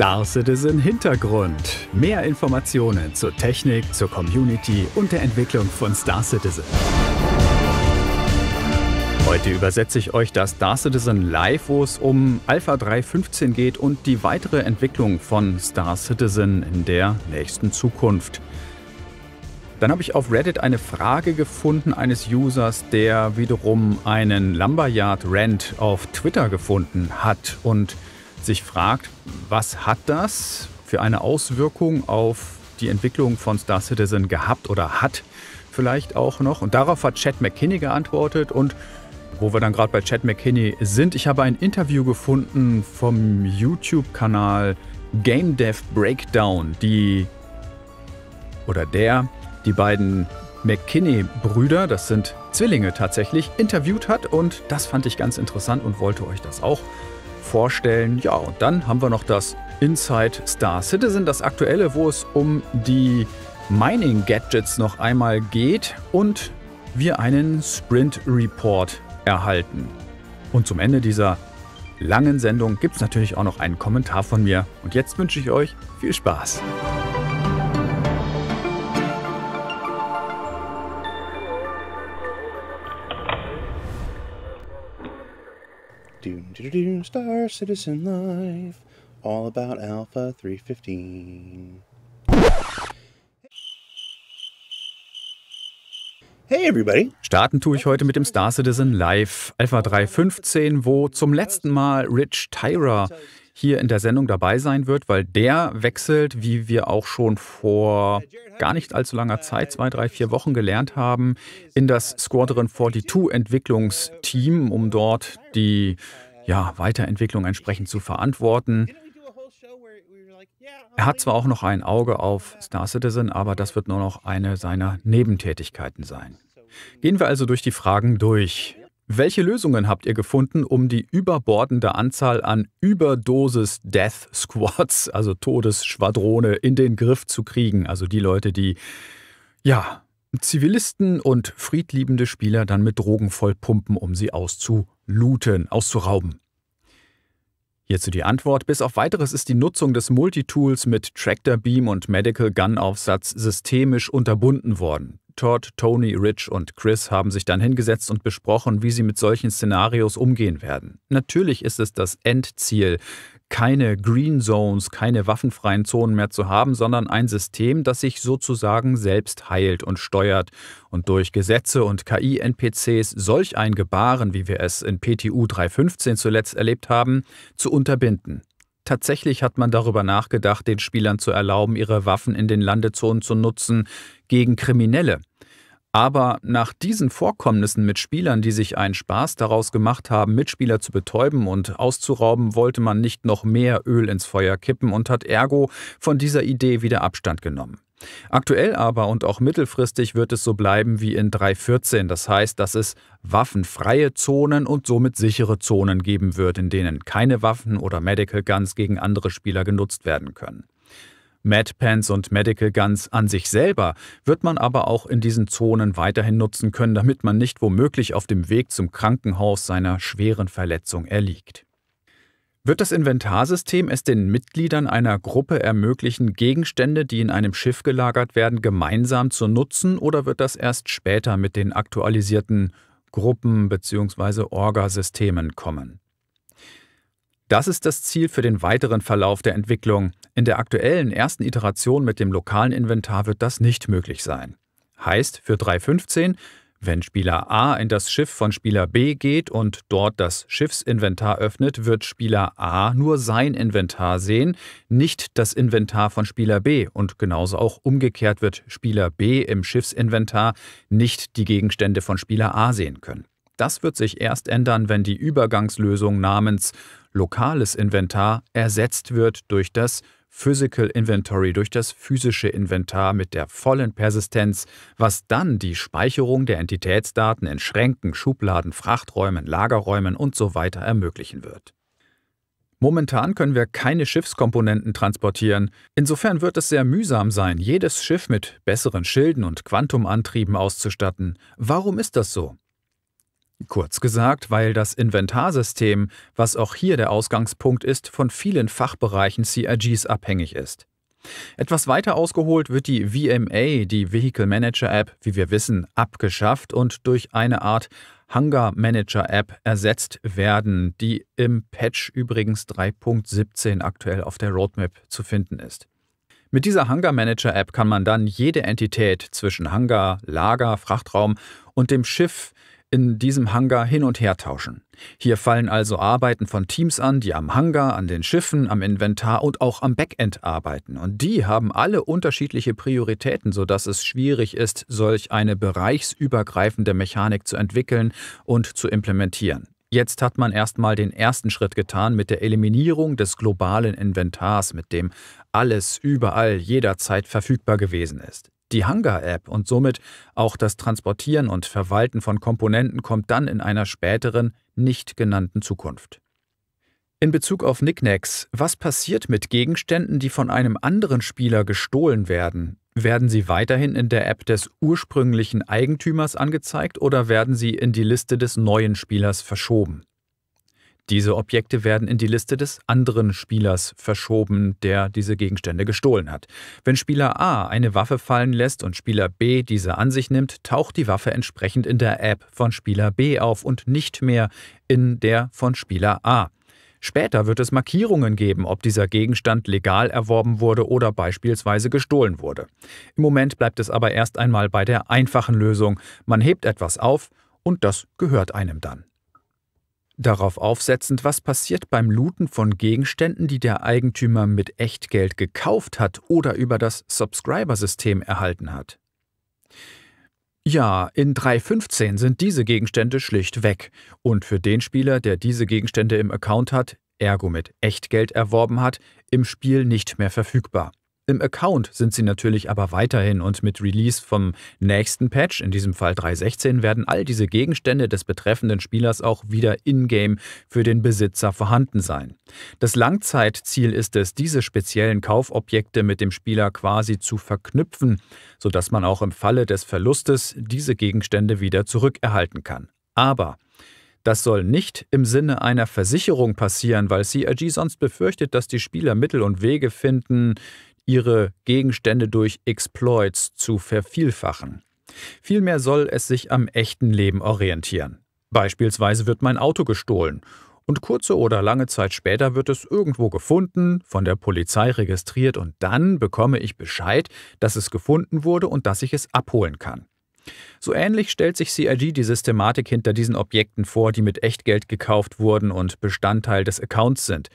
Star Citizen Hintergrund. Mehr Informationen zur Technik, zur Community und der Entwicklung von Star Citizen. Heute übersetze ich euch das Star Citizen Live, wo es um Alpha 3.15 geht und die weitere Entwicklung von Star Citizen in der nächsten Zukunft. Dann habe ich auf Reddit eine Frage gefunden eines Users, der wiederum einen Lumberyard Rant auf Twitter gefunden hat und sich fragt, was hat das für eine Auswirkung auf die Entwicklung von Star Citizen gehabt oder hat vielleicht auch noch. Und darauf hat Chad McKinney geantwortet und wo wir dann gerade bei Chad McKinney sind, ich habe ein Interview gefunden vom YouTube-Kanal Game Dev Breakdown, die oder der die beiden McKinney-Brüder, das sind Zwillinge tatsächlich, interviewt hat und das fand ich ganz interessant und wollte euch das auch vorstellen. Ja, und dann haben wir noch das Inside Star Citizen, das aktuelle, wo es um die Mining Gadgets noch einmal geht und wir einen Sprint Report erhalten. Und zum Ende dieser langen Sendung gibt es natürlich auch noch einen Kommentar von mir. Und jetzt wünsche ich euch viel Spaß. Doom, doo, doo, doo, Star Citizen Life, all about Alpha 315. Hey everybody! Starten tue ich heute mit dem Star Citizen Live Alpha 315, wo zum letzten Mal Rich Tyra hier in der Sendung dabei sein wird, weil der wechselt, wie wir auch schon vor gar nicht allzu langer Zeit, zwei, drei, vier Wochen gelernt haben, in das Squadron 42 Entwicklungsteam, um dort die ja, Weiterentwicklung entsprechend zu verantworten. Er hat zwar auch noch ein Auge auf Star Citizen, aber das wird nur noch eine seiner Nebentätigkeiten sein. Gehen wir also durch die Fragen durch. Welche Lösungen habt ihr gefunden, um die überbordende Anzahl an Überdosis Death Squads, also Todesschwadrone, in den Griff zu kriegen? Also die Leute, die, ja, Zivilisten und friedliebende Spieler dann mit Drogen vollpumpen, um sie auszulooten, auszurauben. Hierzu die Antwort. Bis auf weiteres ist die Nutzung des Multitools mit Tractor Beam und Medical Gun Aufsatz systemisch unterbunden worden. Todd, Tony, Rich und Chris haben sich dann hingesetzt und besprochen, wie sie mit solchen Szenarios umgehen werden. Natürlich ist es das Endziel, keine Green Zones, keine waffenfreien Zonen mehr zu haben, sondern ein System, das sich sozusagen selbst heilt und steuert und durch Gesetze und KI-NPCs solch ein Gebaren, wie wir es in PTU 315 zuletzt erlebt haben, zu unterbinden. Tatsächlich hat man darüber nachgedacht, den Spielern zu erlauben, ihre Waffen in den Landezonen zu nutzen gegen Kriminelle, aber nach diesen Vorkommnissen mit Spielern, die sich einen Spaß daraus gemacht haben, Mitspieler zu betäuben und auszurauben, wollte man nicht noch mehr Öl ins Feuer kippen und hat ergo von dieser Idee wieder Abstand genommen. Aktuell aber und auch mittelfristig wird es so bleiben wie in 3.14, das heißt, dass es waffenfreie Zonen und somit sichere Zonen geben wird, in denen keine Waffen oder Medical Guns gegen andere Spieler genutzt werden können. Madpants und Medical Guns an sich selber wird man aber auch in diesen Zonen weiterhin nutzen können, damit man nicht womöglich auf dem Weg zum Krankenhaus seiner schweren Verletzung erliegt. Wird das Inventarsystem es den Mitgliedern einer Gruppe ermöglichen, Gegenstände, die in einem Schiff gelagert werden, gemeinsam zu nutzen, oder wird das erst später mit den aktualisierten Gruppen bzw. Orga-Systemen kommen? Das ist das Ziel für den weiteren Verlauf der Entwicklung, in der aktuellen ersten Iteration mit dem lokalen Inventar wird das nicht möglich sein. Heißt für 3.15, wenn Spieler A in das Schiff von Spieler B geht und dort das Schiffsinventar öffnet, wird Spieler A nur sein Inventar sehen, nicht das Inventar von Spieler B und genauso auch umgekehrt wird Spieler B im Schiffsinventar nicht die Gegenstände von Spieler A sehen können. Das wird sich erst ändern, wenn die Übergangslösung namens lokales Inventar ersetzt wird durch das Physical Inventory durch das physische Inventar mit der vollen Persistenz, was dann die Speicherung der Entitätsdaten in Schränken, Schubladen, Frachträumen, Lagerräumen usw. So ermöglichen wird. Momentan können wir keine Schiffskomponenten transportieren. Insofern wird es sehr mühsam sein, jedes Schiff mit besseren Schilden und Quantumantrieben auszustatten. Warum ist das so? Kurz gesagt, weil das Inventarsystem, was auch hier der Ausgangspunkt ist, von vielen Fachbereichen CRGs abhängig ist. Etwas weiter ausgeholt wird die VMA, die Vehicle Manager App, wie wir wissen, abgeschafft und durch eine Art Hangar Manager App ersetzt werden, die im Patch übrigens 3.17 aktuell auf der Roadmap zu finden ist. Mit dieser Hangar Manager App kann man dann jede Entität zwischen Hangar, Lager, Frachtraum und dem Schiff in diesem Hangar hin und her tauschen. Hier fallen also Arbeiten von Teams an, die am Hangar, an den Schiffen, am Inventar und auch am Backend arbeiten. Und die haben alle unterschiedliche Prioritäten, sodass es schwierig ist, solch eine bereichsübergreifende Mechanik zu entwickeln und zu implementieren. Jetzt hat man erstmal den ersten Schritt getan mit der Eliminierung des globalen Inventars, mit dem alles überall jederzeit verfügbar gewesen ist. Die Hunger-App und somit auch das Transportieren und Verwalten von Komponenten kommt dann in einer späteren, nicht genannten Zukunft. In Bezug auf Knickknacks, was passiert mit Gegenständen, die von einem anderen Spieler gestohlen werden? Werden sie weiterhin in der App des ursprünglichen Eigentümers angezeigt oder werden sie in die Liste des neuen Spielers verschoben? Diese Objekte werden in die Liste des anderen Spielers verschoben, der diese Gegenstände gestohlen hat. Wenn Spieler A eine Waffe fallen lässt und Spieler B diese an sich nimmt, taucht die Waffe entsprechend in der App von Spieler B auf und nicht mehr in der von Spieler A. Später wird es Markierungen geben, ob dieser Gegenstand legal erworben wurde oder beispielsweise gestohlen wurde. Im Moment bleibt es aber erst einmal bei der einfachen Lösung. Man hebt etwas auf und das gehört einem dann. Darauf aufsetzend, was passiert beim Looten von Gegenständen, die der Eigentümer mit Echtgeld gekauft hat oder über das Subscriber-System erhalten hat. Ja, in 3.15 sind diese Gegenstände schlicht weg und für den Spieler, der diese Gegenstände im Account hat, ergo mit Echtgeld erworben hat, im Spiel nicht mehr verfügbar. Im Account sind sie natürlich aber weiterhin und mit Release vom nächsten Patch, in diesem Fall 3.16, werden all diese Gegenstände des betreffenden Spielers auch wieder in-game für den Besitzer vorhanden sein. Das Langzeitziel ist es, diese speziellen Kaufobjekte mit dem Spieler quasi zu verknüpfen, sodass man auch im Falle des Verlustes diese Gegenstände wieder zurückerhalten kann. Aber das soll nicht im Sinne einer Versicherung passieren, weil CRG sonst befürchtet, dass die Spieler Mittel und Wege finden, ihre Gegenstände durch Exploits zu vervielfachen. Vielmehr soll es sich am echten Leben orientieren. Beispielsweise wird mein Auto gestohlen und kurze oder lange Zeit später wird es irgendwo gefunden, von der Polizei registriert und dann bekomme ich Bescheid, dass es gefunden wurde und dass ich es abholen kann. So ähnlich stellt sich CIG die Systematik hinter diesen Objekten vor, die mit Echtgeld gekauft wurden und Bestandteil des Accounts sind.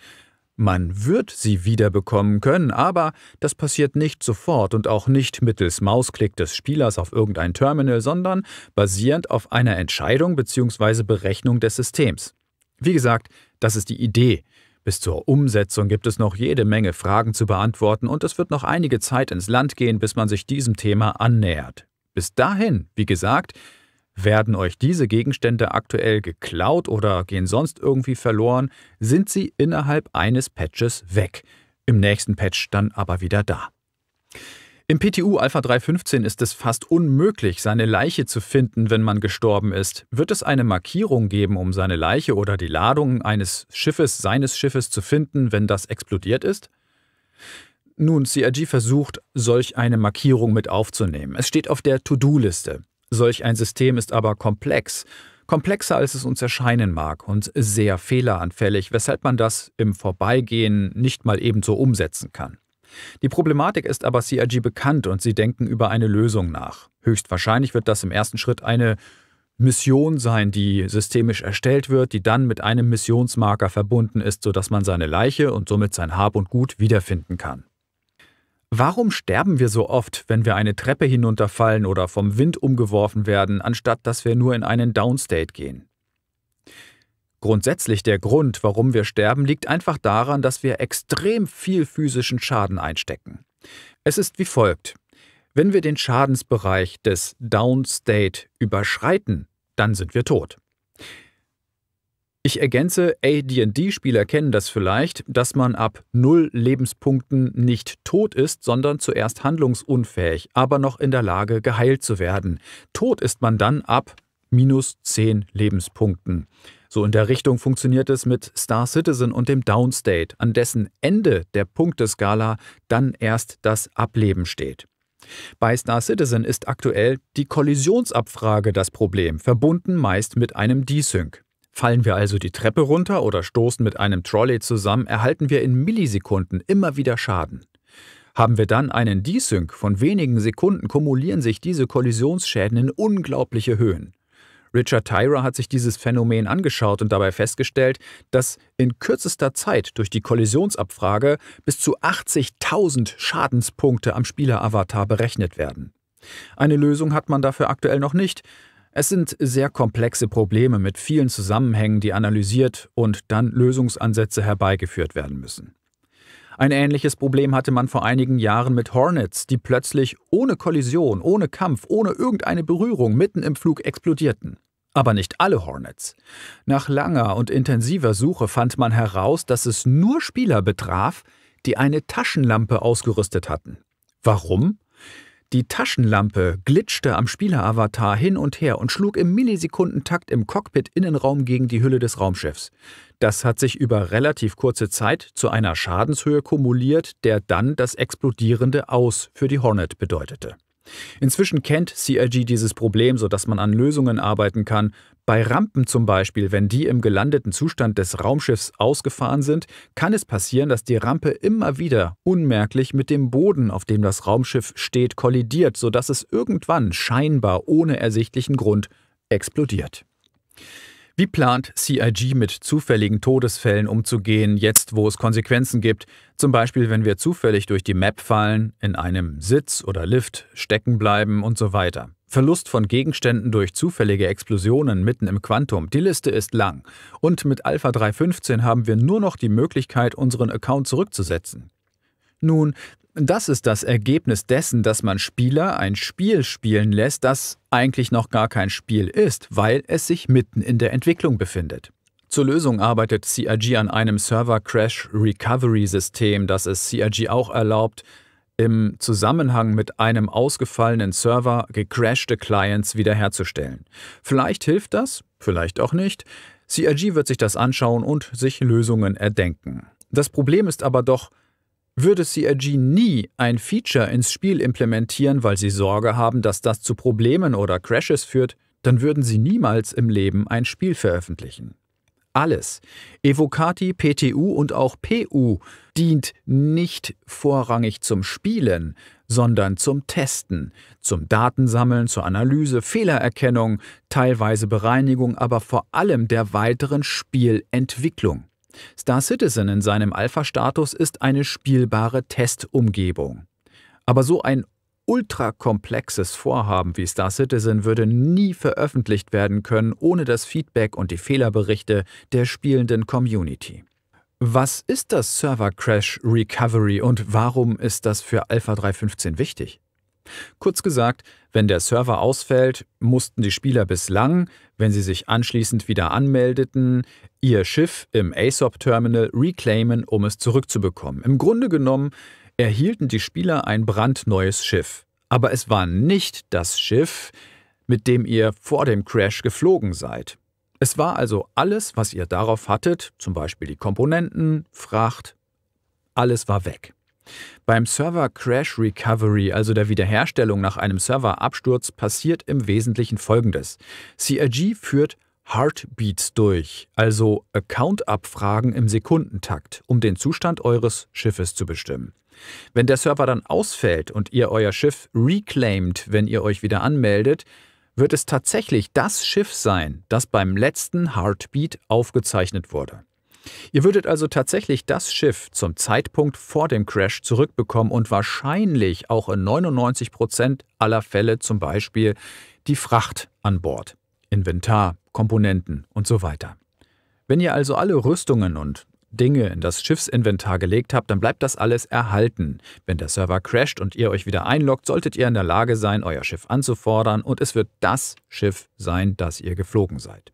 Man wird sie wiederbekommen können, aber das passiert nicht sofort und auch nicht mittels Mausklick des Spielers auf irgendein Terminal, sondern basierend auf einer Entscheidung bzw. Berechnung des Systems. Wie gesagt, das ist die Idee. Bis zur Umsetzung gibt es noch jede Menge Fragen zu beantworten und es wird noch einige Zeit ins Land gehen, bis man sich diesem Thema annähert. Bis dahin, wie gesagt, werden euch diese Gegenstände aktuell geklaut oder gehen sonst irgendwie verloren, sind sie innerhalb eines Patches weg, im nächsten Patch dann aber wieder da. Im PTU Alpha 315 ist es fast unmöglich, seine Leiche zu finden, wenn man gestorben ist. Wird es eine Markierung geben, um seine Leiche oder die Ladung eines Schiffes, seines Schiffes zu finden, wenn das explodiert ist? Nun, CRG versucht, solch eine Markierung mit aufzunehmen. Es steht auf der To-Do-Liste. Solch ein System ist aber komplex, komplexer als es uns erscheinen mag und sehr fehleranfällig, weshalb man das im Vorbeigehen nicht mal ebenso umsetzen kann. Die Problematik ist aber CRG bekannt und sie denken über eine Lösung nach. Höchstwahrscheinlich wird das im ersten Schritt eine Mission sein, die systemisch erstellt wird, die dann mit einem Missionsmarker verbunden ist, sodass man seine Leiche und somit sein Hab und Gut wiederfinden kann. Warum sterben wir so oft, wenn wir eine Treppe hinunterfallen oder vom Wind umgeworfen werden, anstatt dass wir nur in einen Downstate gehen? Grundsätzlich der Grund, warum wir sterben, liegt einfach daran, dass wir extrem viel physischen Schaden einstecken. Es ist wie folgt. Wenn wir den Schadensbereich des Downstate überschreiten, dann sind wir tot. Ich ergänze, AD&D-Spieler kennen das vielleicht, dass man ab null Lebenspunkten nicht tot ist, sondern zuerst handlungsunfähig, aber noch in der Lage, geheilt zu werden. Tot ist man dann ab minus 10 Lebenspunkten. So in der Richtung funktioniert es mit Star Citizen und dem Downstate, an dessen Ende der Punkteskala dann erst das Ableben steht. Bei Star Citizen ist aktuell die Kollisionsabfrage das Problem, verbunden meist mit einem Desync. Fallen wir also die Treppe runter oder stoßen mit einem Trolley zusammen, erhalten wir in Millisekunden immer wieder Schaden. Haben wir dann einen Desync von wenigen Sekunden, kumulieren sich diese Kollisionsschäden in unglaubliche Höhen. Richard Tyra hat sich dieses Phänomen angeschaut und dabei festgestellt, dass in kürzester Zeit durch die Kollisionsabfrage bis zu 80.000 Schadenspunkte am Spieleravatar berechnet werden. Eine Lösung hat man dafür aktuell noch nicht, es sind sehr komplexe Probleme mit vielen Zusammenhängen, die analysiert und dann Lösungsansätze herbeigeführt werden müssen. Ein ähnliches Problem hatte man vor einigen Jahren mit Hornets, die plötzlich ohne Kollision, ohne Kampf, ohne irgendeine Berührung mitten im Flug explodierten. Aber nicht alle Hornets. Nach langer und intensiver Suche fand man heraus, dass es nur Spieler betraf, die eine Taschenlampe ausgerüstet hatten. Warum? Die Taschenlampe glitschte am Spieleravatar hin und her und schlug im Millisekundentakt im Cockpit-Innenraum gegen die Hülle des Raumschiffs. Das hat sich über relativ kurze Zeit zu einer Schadenshöhe kumuliert, der dann das explodierende Aus für die Hornet bedeutete. Inzwischen kennt CIG dieses Problem, sodass man an Lösungen arbeiten kann. Bei Rampen zum Beispiel, wenn die im gelandeten Zustand des Raumschiffs ausgefahren sind, kann es passieren, dass die Rampe immer wieder unmerklich mit dem Boden, auf dem das Raumschiff steht, kollidiert, sodass es irgendwann scheinbar ohne ersichtlichen Grund explodiert. Wie plant CIG mit zufälligen Todesfällen umzugehen, jetzt wo es Konsequenzen gibt, zum Beispiel wenn wir zufällig durch die Map fallen, in einem Sitz oder Lift stecken bleiben und so weiter? Verlust von Gegenständen durch zufällige Explosionen mitten im Quantum, die Liste ist lang. Und mit Alpha 315 haben wir nur noch die Möglichkeit, unseren Account zurückzusetzen. Nun, das ist das Ergebnis dessen, dass man Spieler ein Spiel spielen lässt, das eigentlich noch gar kein Spiel ist, weil es sich mitten in der Entwicklung befindet. Zur Lösung arbeitet CRG an einem Server Crash Recovery System, das es CRG auch erlaubt, im Zusammenhang mit einem ausgefallenen Server gecrashte Clients wiederherzustellen. Vielleicht hilft das, vielleicht auch nicht. CRG wird sich das anschauen und sich Lösungen erdenken. Das Problem ist aber doch, würde CRG nie ein Feature ins Spiel implementieren, weil sie Sorge haben, dass das zu Problemen oder Crashes führt, dann würden sie niemals im Leben ein Spiel veröffentlichen. Alles, Evocati, PTU und auch PU, dient nicht vorrangig zum Spielen, sondern zum Testen, zum Datensammeln, zur Analyse, Fehlererkennung, teilweise Bereinigung, aber vor allem der weiteren Spielentwicklung. Star Citizen in seinem Alpha-Status ist eine spielbare Testumgebung. Aber so ein ultrakomplexes Vorhaben wie Star Citizen würde nie veröffentlicht werden können ohne das Feedback und die Fehlerberichte der spielenden Community. Was ist das Server Crash Recovery und warum ist das für Alpha 315 wichtig? Kurz gesagt, wenn der Server ausfällt, mussten die Spieler bislang, wenn sie sich anschließend wieder anmeldeten, ihr Schiff im ASOP-Terminal reclaimen, um es zurückzubekommen. Im Grunde genommen erhielten die Spieler ein brandneues Schiff. Aber es war nicht das Schiff, mit dem ihr vor dem Crash geflogen seid. Es war also alles, was ihr darauf hattet, zum Beispiel die Komponenten, Fracht, alles war weg. Beim Server Crash Recovery, also der Wiederherstellung nach einem Serverabsturz, passiert im Wesentlichen Folgendes. CRG führt Heartbeats durch, also Account-Abfragen im Sekundentakt, um den Zustand eures Schiffes zu bestimmen. Wenn der Server dann ausfällt und ihr euer Schiff reclaimt, wenn ihr euch wieder anmeldet, wird es tatsächlich das Schiff sein, das beim letzten Heartbeat aufgezeichnet wurde. Ihr würdet also tatsächlich das Schiff zum Zeitpunkt vor dem Crash zurückbekommen und wahrscheinlich auch in 99 Prozent aller Fälle zum Beispiel die Fracht an Bord, Inventar, Komponenten und so weiter. Wenn ihr also alle Rüstungen und Dinge in das Schiffsinventar gelegt habt, dann bleibt das alles erhalten. Wenn der Server crasht und ihr euch wieder einloggt, solltet ihr in der Lage sein, euer Schiff anzufordern und es wird das Schiff sein, das ihr geflogen seid.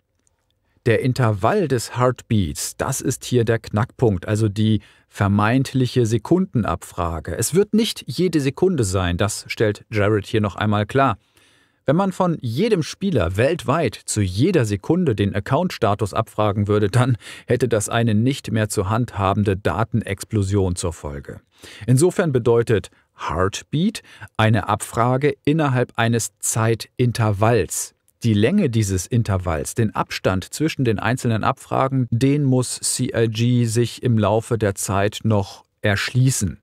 Der Intervall des Heartbeats, das ist hier der Knackpunkt, also die vermeintliche Sekundenabfrage. Es wird nicht jede Sekunde sein, das stellt Jared hier noch einmal klar. Wenn man von jedem Spieler weltweit zu jeder Sekunde den Account-Status abfragen würde, dann hätte das eine nicht mehr zu handhabende Datenexplosion zur Folge. Insofern bedeutet Heartbeat eine Abfrage innerhalb eines Zeitintervalls die Länge dieses Intervalls, den Abstand zwischen den einzelnen Abfragen, den muss CIG sich im Laufe der Zeit noch erschließen.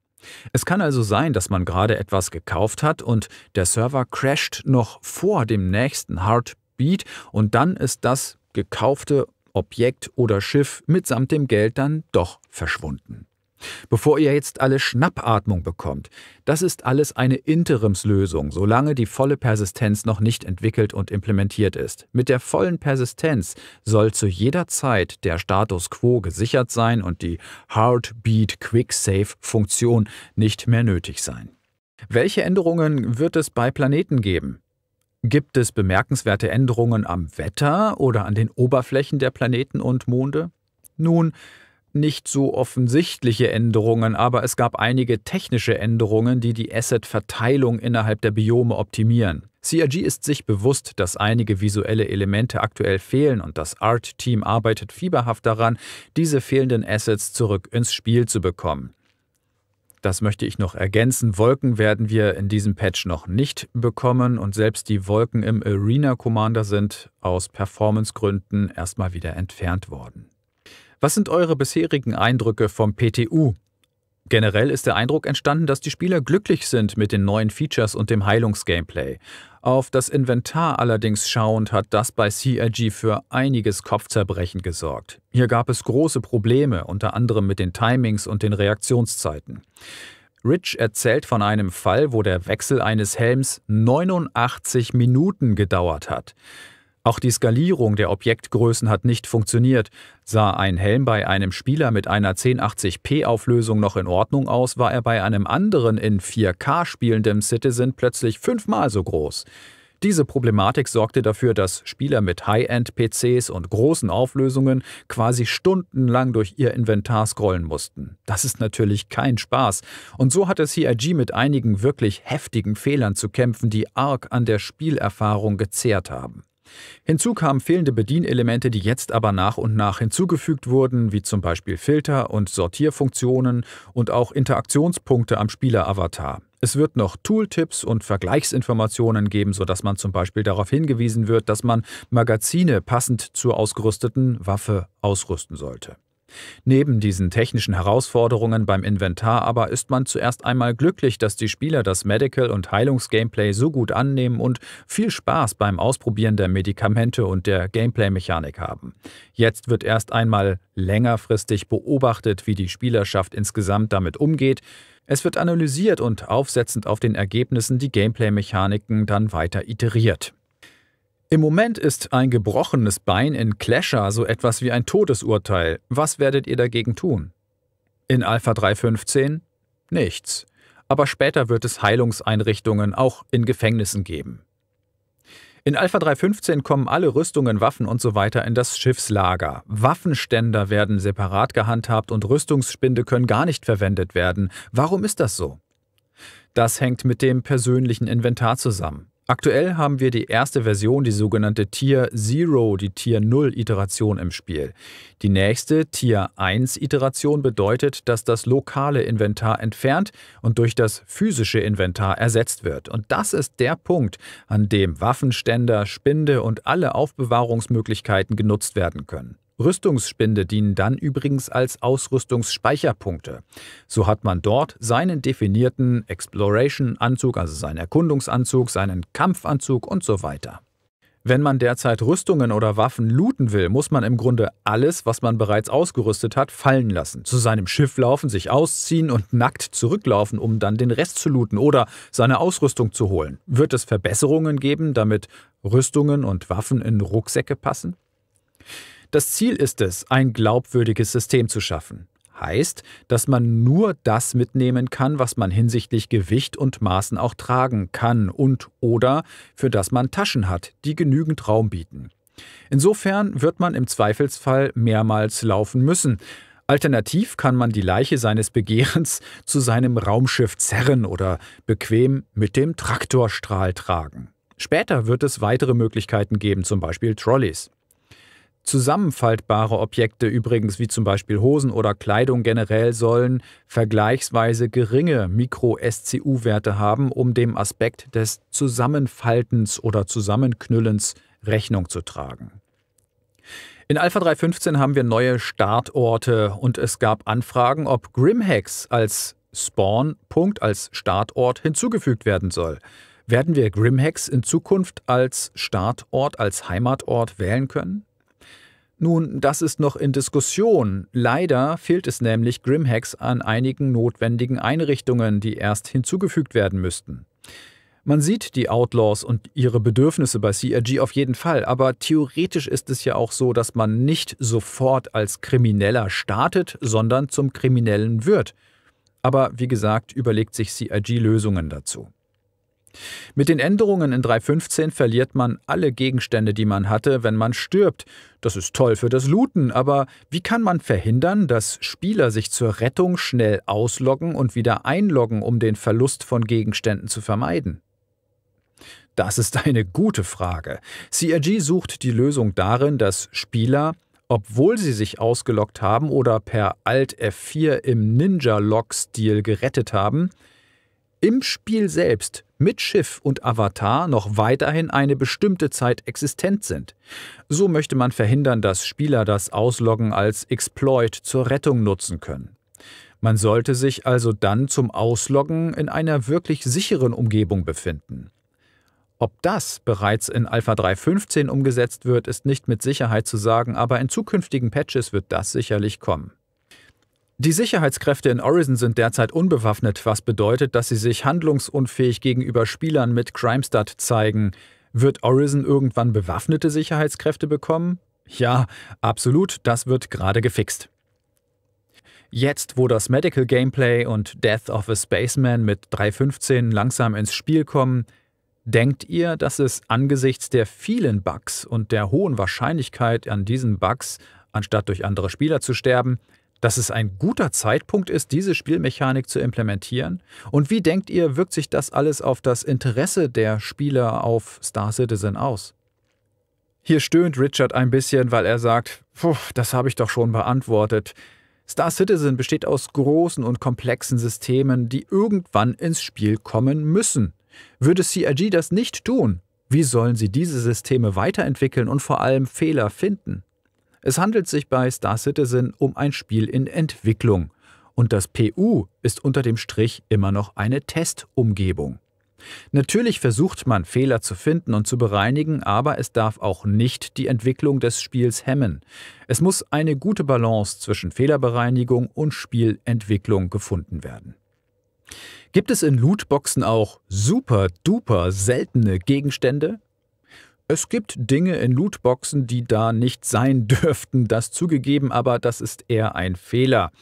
Es kann also sein, dass man gerade etwas gekauft hat und der Server crasht noch vor dem nächsten Heartbeat und dann ist das gekaufte Objekt oder Schiff mitsamt dem Geld dann doch verschwunden. Bevor ihr jetzt alle Schnappatmung bekommt, das ist alles eine Interimslösung, solange die volle Persistenz noch nicht entwickelt und implementiert ist. Mit der vollen Persistenz soll zu jeder Zeit der Status quo gesichert sein und die Heartbeat Quick Save Funktion nicht mehr nötig sein. Welche Änderungen wird es bei Planeten geben? Gibt es bemerkenswerte Änderungen am Wetter oder an den Oberflächen der Planeten und Monde? Nun, nicht so offensichtliche Änderungen, aber es gab einige technische Änderungen, die die Asset-Verteilung innerhalb der Biome optimieren. CRG ist sich bewusst, dass einige visuelle Elemente aktuell fehlen und das Art-Team arbeitet fieberhaft daran, diese fehlenden Assets zurück ins Spiel zu bekommen. Das möchte ich noch ergänzen. Wolken werden wir in diesem Patch noch nicht bekommen und selbst die Wolken im Arena Commander sind aus Performancegründen erstmal wieder entfernt worden. Was sind eure bisherigen Eindrücke vom PTU? Generell ist der Eindruck entstanden, dass die Spieler glücklich sind mit den neuen Features und dem Heilungsgameplay. Auf das Inventar allerdings schauend hat das bei CRG für einiges Kopfzerbrechen gesorgt. Hier gab es große Probleme, unter anderem mit den Timings und den Reaktionszeiten. Rich erzählt von einem Fall, wo der Wechsel eines Helms 89 Minuten gedauert hat. Auch die Skalierung der Objektgrößen hat nicht funktioniert. Sah ein Helm bei einem Spieler mit einer 1080p-Auflösung noch in Ordnung aus, war er bei einem anderen in 4K spielendem Citizen plötzlich fünfmal so groß. Diese Problematik sorgte dafür, dass Spieler mit High-End-PCs und großen Auflösungen quasi stundenlang durch ihr Inventar scrollen mussten. Das ist natürlich kein Spaß. Und so hatte CIG mit einigen wirklich heftigen Fehlern zu kämpfen, die arg an der Spielerfahrung gezehrt haben. Hinzu kamen fehlende Bedienelemente, die jetzt aber nach und nach hinzugefügt wurden, wie zum Beispiel Filter und Sortierfunktionen und auch Interaktionspunkte am Spieleravatar. Es wird noch Tooltips und Vergleichsinformationen geben, sodass man zum Beispiel darauf hingewiesen wird, dass man Magazine passend zur ausgerüsteten Waffe ausrüsten sollte. Neben diesen technischen Herausforderungen beim Inventar aber ist man zuerst einmal glücklich, dass die Spieler das Medical- und Heilungs-Gameplay so gut annehmen und viel Spaß beim Ausprobieren der Medikamente und der Gameplay-Mechanik haben. Jetzt wird erst einmal längerfristig beobachtet, wie die Spielerschaft insgesamt damit umgeht. Es wird analysiert und aufsetzend auf den Ergebnissen die Gameplay-Mechaniken dann weiter iteriert. Im Moment ist ein gebrochenes Bein in Clasher so etwas wie ein Todesurteil. Was werdet ihr dagegen tun? In Alpha 315? Nichts. Aber später wird es Heilungseinrichtungen auch in Gefängnissen geben. In Alpha 315 kommen alle Rüstungen, Waffen und So weiter in das Schiffslager. Waffenständer werden separat gehandhabt und Rüstungsspinde können gar nicht verwendet werden. Warum ist das so? Das hängt mit dem persönlichen Inventar zusammen. Aktuell haben wir die erste Version, die sogenannte Tier Zero, die Tier Null Iteration im Spiel. Die nächste Tier 1 Iteration bedeutet, dass das lokale Inventar entfernt und durch das physische Inventar ersetzt wird. Und das ist der Punkt, an dem Waffenständer, Spinde und alle Aufbewahrungsmöglichkeiten genutzt werden können. Rüstungsspinde dienen dann übrigens als Ausrüstungsspeicherpunkte. So hat man dort seinen definierten Exploration-Anzug, also seinen Erkundungsanzug, seinen Kampfanzug und so weiter. Wenn man derzeit Rüstungen oder Waffen looten will, muss man im Grunde alles, was man bereits ausgerüstet hat, fallen lassen. Zu seinem Schiff laufen, sich ausziehen und nackt zurücklaufen, um dann den Rest zu looten oder seine Ausrüstung zu holen. Wird es Verbesserungen geben, damit Rüstungen und Waffen in Rucksäcke passen? Das Ziel ist es, ein glaubwürdiges System zu schaffen. Heißt, dass man nur das mitnehmen kann, was man hinsichtlich Gewicht und Maßen auch tragen kann und oder für das man Taschen hat, die genügend Raum bieten. Insofern wird man im Zweifelsfall mehrmals laufen müssen, Alternativ kann man die Leiche seines Begehrens zu seinem Raumschiff zerren oder bequem mit dem Traktorstrahl tragen. Später wird es weitere Möglichkeiten geben, zum Beispiel Trolleys. Zusammenfaltbare Objekte übrigens, wie zum Beispiel Hosen oder Kleidung generell, sollen vergleichsweise geringe Mikro-SCU-Werte haben, um dem Aspekt des Zusammenfaltens oder Zusammenknüllens Rechnung zu tragen. In Alpha 315 haben wir neue Startorte und es gab Anfragen, ob Grimhex als Spawnpunkt, als Startort hinzugefügt werden soll. Werden wir Grimhex in Zukunft als Startort, als Heimatort wählen können? Nun, das ist noch in Diskussion. Leider fehlt es nämlich Grimhacks an einigen notwendigen Einrichtungen, die erst hinzugefügt werden müssten. Man sieht die Outlaws und ihre Bedürfnisse bei CRG auf jeden Fall, aber theoretisch ist es ja auch so, dass man nicht sofort als Krimineller startet, sondern zum Kriminellen wird. Aber wie gesagt, überlegt sich CRG Lösungen dazu. Mit den Änderungen in 3.15 verliert man alle Gegenstände, die man hatte, wenn man stirbt. Das ist toll für das Looten, aber wie kann man verhindern, dass Spieler sich zur Rettung schnell ausloggen und wieder einloggen, um den Verlust von Gegenständen zu vermeiden? Das ist eine gute Frage. CRG sucht die Lösung darin, dass Spieler obwohl sie sich ausgelockt haben oder per Alt F4 im Ninja-Log-Stil gerettet haben, im Spiel selbst mit Schiff und Avatar noch weiterhin eine bestimmte Zeit existent sind. So möchte man verhindern, dass Spieler das Ausloggen als Exploit zur Rettung nutzen können. Man sollte sich also dann zum Ausloggen in einer wirklich sicheren Umgebung befinden. Ob das bereits in Alpha 3.15 umgesetzt wird, ist nicht mit Sicherheit zu sagen, aber in zukünftigen Patches wird das sicherlich kommen. Die Sicherheitskräfte in Horizon sind derzeit unbewaffnet, was bedeutet, dass sie sich handlungsunfähig gegenüber Spielern mit Crimestat zeigen. Wird Horizon irgendwann bewaffnete Sicherheitskräfte bekommen? Ja, absolut, das wird gerade gefixt. Jetzt, wo das Medical Gameplay und Death of a Spaceman mit 3.15 langsam ins Spiel kommen, denkt ihr, dass es angesichts der vielen Bugs und der hohen Wahrscheinlichkeit an diesen Bugs, anstatt durch andere Spieler zu sterben, dass es ein guter Zeitpunkt ist, diese Spielmechanik zu implementieren? Und wie denkt ihr, wirkt sich das alles auf das Interesse der Spieler auf Star Citizen aus? Hier stöhnt Richard ein bisschen, weil er sagt, das habe ich doch schon beantwortet. Star Citizen besteht aus großen und komplexen Systemen, die irgendwann ins Spiel kommen müssen. Würde CRG das nicht tun, wie sollen sie diese Systeme weiterentwickeln und vor allem Fehler finden? Es handelt sich bei Star Citizen um ein Spiel in Entwicklung. Und das PU ist unter dem Strich immer noch eine Testumgebung. Natürlich versucht man, Fehler zu finden und zu bereinigen, aber es darf auch nicht die Entwicklung des Spiels hemmen. Es muss eine gute Balance zwischen Fehlerbereinigung und Spielentwicklung gefunden werden. Gibt es in Lootboxen auch super-duper seltene Gegenstände? Es gibt Dinge in Lootboxen, die da nicht sein dürften, das zugegeben, aber das ist eher ein Fehler.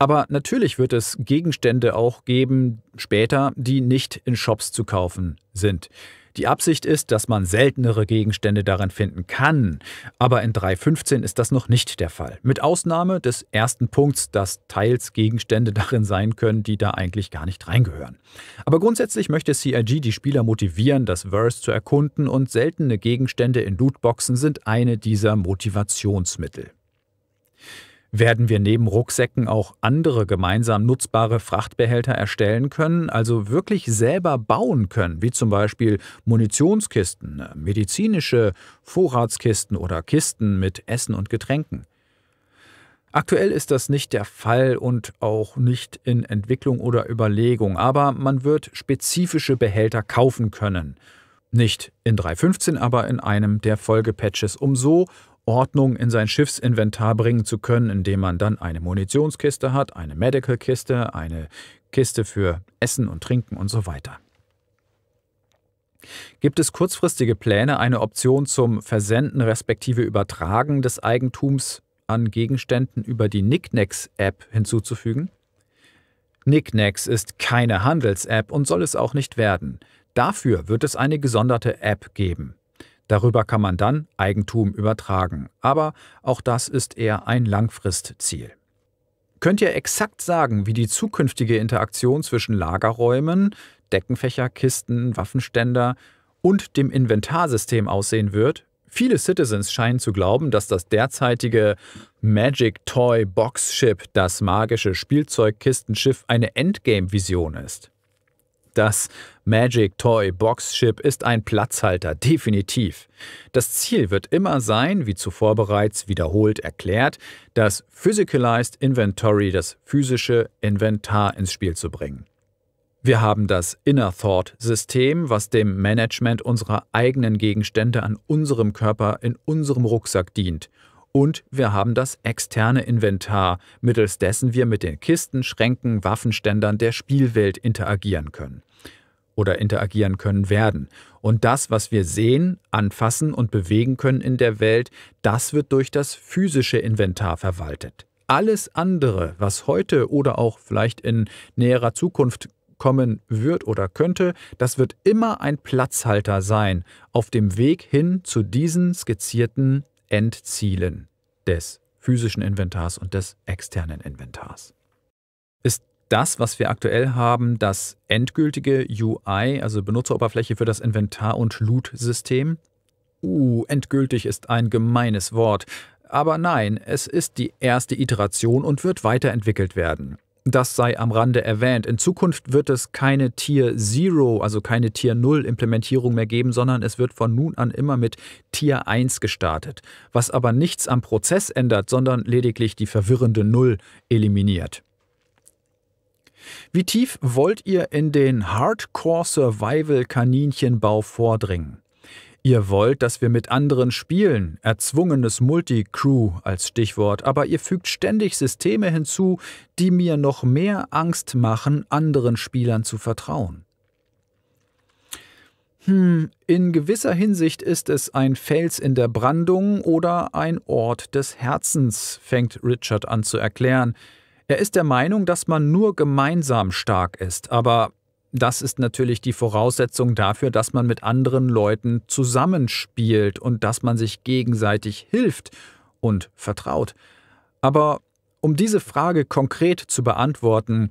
Aber natürlich wird es Gegenstände auch geben später, die nicht in Shops zu kaufen sind. Die Absicht ist, dass man seltenere Gegenstände darin finden kann, aber in 3.15 ist das noch nicht der Fall. Mit Ausnahme des ersten Punkts, dass teils Gegenstände darin sein können, die da eigentlich gar nicht reingehören. Aber grundsätzlich möchte CIG die Spieler motivieren, das Verse zu erkunden und seltene Gegenstände in Lootboxen sind eine dieser Motivationsmittel. Werden wir neben Rucksäcken auch andere gemeinsam nutzbare Frachtbehälter erstellen können, also wirklich selber bauen können, wie zum Beispiel Munitionskisten, medizinische Vorratskisten oder Kisten mit Essen und Getränken? Aktuell ist das nicht der Fall und auch nicht in Entwicklung oder Überlegung, aber man wird spezifische Behälter kaufen können. Nicht in 3.15, aber in einem der Folgepatches, um so Ordnung in sein Schiffsinventar bringen zu können, indem man dann eine Munitionskiste hat, eine Medical-Kiste, eine Kiste für Essen und Trinken und so weiter. Gibt es kurzfristige Pläne, eine Option zum Versenden respektive Übertragen des Eigentums an Gegenständen über die Nicknacks-App hinzuzufügen? Nicknacks ist keine Handels-App und soll es auch nicht werden. Dafür wird es eine gesonderte App geben. Darüber kann man dann Eigentum übertragen, aber auch das ist eher ein Langfristziel. Könnt ihr exakt sagen, wie die zukünftige Interaktion zwischen Lagerräumen, Deckenfächer, Kisten, Waffenständer und dem Inventarsystem aussehen wird? Viele Citizens scheinen zu glauben, dass das derzeitige Magic Toy Box Ship, das magische Spielzeugkistenschiff, eine Endgame-Vision ist das Magic Toy Box Ship ist ein Platzhalter, definitiv. Das Ziel wird immer sein, wie zuvor bereits wiederholt erklärt, das Physicalized Inventory, das physische Inventar ins Spiel zu bringen. Wir haben das Inner Thought System, was dem Management unserer eigenen Gegenstände an unserem Körper in unserem Rucksack dient und wir haben das externe Inventar, mittels dessen wir mit den Kisten, Schränken, Waffenständern der Spielwelt interagieren können oder interagieren können werden. Und das, was wir sehen, anfassen und bewegen können in der Welt, das wird durch das physische Inventar verwaltet. Alles andere, was heute oder auch vielleicht in näherer Zukunft kommen wird oder könnte, das wird immer ein Platzhalter sein auf dem Weg hin zu diesen skizzierten Endzielen des physischen Inventars und des externen Inventars. Ist das, was wir aktuell haben, das endgültige UI, also Benutzeroberfläche für das Inventar- und Loot-System? Uh, endgültig ist ein gemeines Wort. Aber nein, es ist die erste Iteration und wird weiterentwickelt werden. Das sei am Rande erwähnt. In Zukunft wird es keine Tier Zero, also keine Tier Null Implementierung mehr geben, sondern es wird von nun an immer mit Tier 1 gestartet, was aber nichts am Prozess ändert, sondern lediglich die verwirrende Null eliminiert. Wie tief wollt ihr in den Hardcore-Survival-Kaninchenbau vordringen? Ihr wollt, dass wir mit anderen spielen, erzwungenes Multicrew als Stichwort, aber ihr fügt ständig Systeme hinzu, die mir noch mehr Angst machen, anderen Spielern zu vertrauen. Hm, in gewisser Hinsicht ist es ein Fels in der Brandung oder ein Ort des Herzens, fängt Richard an zu erklären. Er ist der Meinung, dass man nur gemeinsam stark ist, aber das ist natürlich die Voraussetzung dafür, dass man mit anderen Leuten zusammenspielt und dass man sich gegenseitig hilft und vertraut. Aber um diese Frage konkret zu beantworten,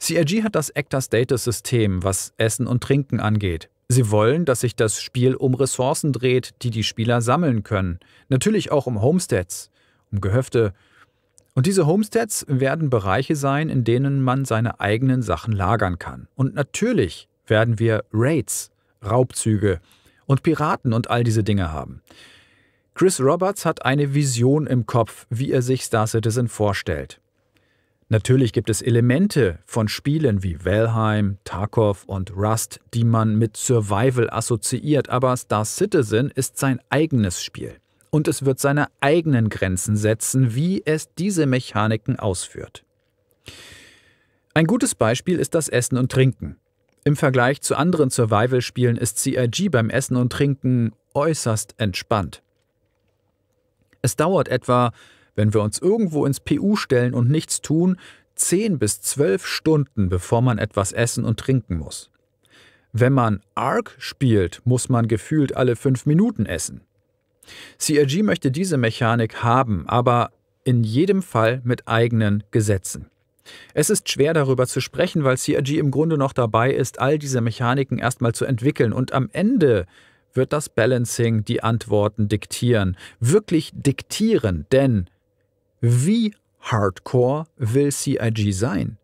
CRG hat das Actors Data System, was Essen und Trinken angeht. Sie wollen, dass sich das Spiel um Ressourcen dreht, die die Spieler sammeln können. Natürlich auch um Homesteads, um Gehöfte, und diese Homesteads werden Bereiche sein, in denen man seine eigenen Sachen lagern kann. Und natürlich werden wir Raids, Raubzüge und Piraten und all diese Dinge haben. Chris Roberts hat eine Vision im Kopf, wie er sich Star Citizen vorstellt. Natürlich gibt es Elemente von Spielen wie Valheim, Tarkov und Rust, die man mit Survival assoziiert, aber Star Citizen ist sein eigenes Spiel und es wird seine eigenen Grenzen setzen, wie es diese Mechaniken ausführt. Ein gutes Beispiel ist das Essen und Trinken. Im Vergleich zu anderen Survival-Spielen ist CIG beim Essen und Trinken äußerst entspannt. Es dauert etwa, wenn wir uns irgendwo ins PU stellen und nichts tun, 10 bis 12 Stunden, bevor man etwas essen und trinken muss. Wenn man Ark spielt, muss man gefühlt alle 5 Minuten essen. CRG möchte diese Mechanik haben, aber in jedem Fall mit eigenen Gesetzen. Es ist schwer darüber zu sprechen, weil CRG im Grunde noch dabei ist, all diese Mechaniken erstmal zu entwickeln und am Ende wird das Balancing die Antworten diktieren. Wirklich diktieren, denn wie hardcore will CIG sein?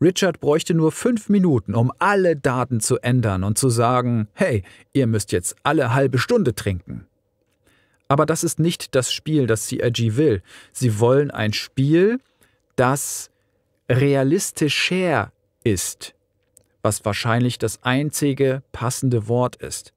Richard bräuchte nur fünf Minuten, um alle Daten zu ändern und zu sagen, hey, ihr müsst jetzt alle halbe Stunde trinken. Aber das ist nicht das Spiel, das CRG will. Sie wollen ein Spiel, das realistischer ist, was wahrscheinlich das einzige passende Wort ist.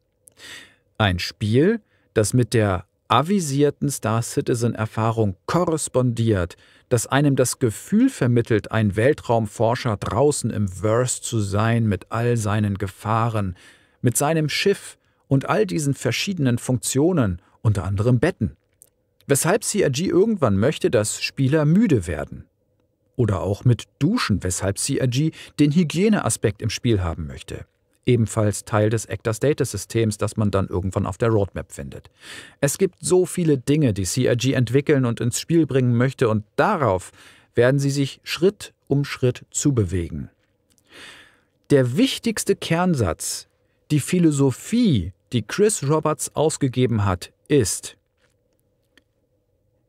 Ein Spiel, das mit der avisierten Star Citizen-Erfahrung korrespondiert, das einem das Gefühl vermittelt, ein Weltraumforscher draußen im Verse zu sein mit all seinen Gefahren, mit seinem Schiff und all diesen verschiedenen Funktionen unter anderem Betten. Weshalb CRG irgendwann möchte, dass Spieler müde werden. Oder auch mit Duschen, weshalb CRG den Hygieneaspekt im Spiel haben möchte. Ebenfalls Teil des Actors Data Systems, das man dann irgendwann auf der Roadmap findet. Es gibt so viele Dinge, die CRG entwickeln und ins Spiel bringen möchte, und darauf werden sie sich Schritt um Schritt zubewegen. Der wichtigste Kernsatz, die Philosophie, die Chris Roberts ausgegeben hat, ist.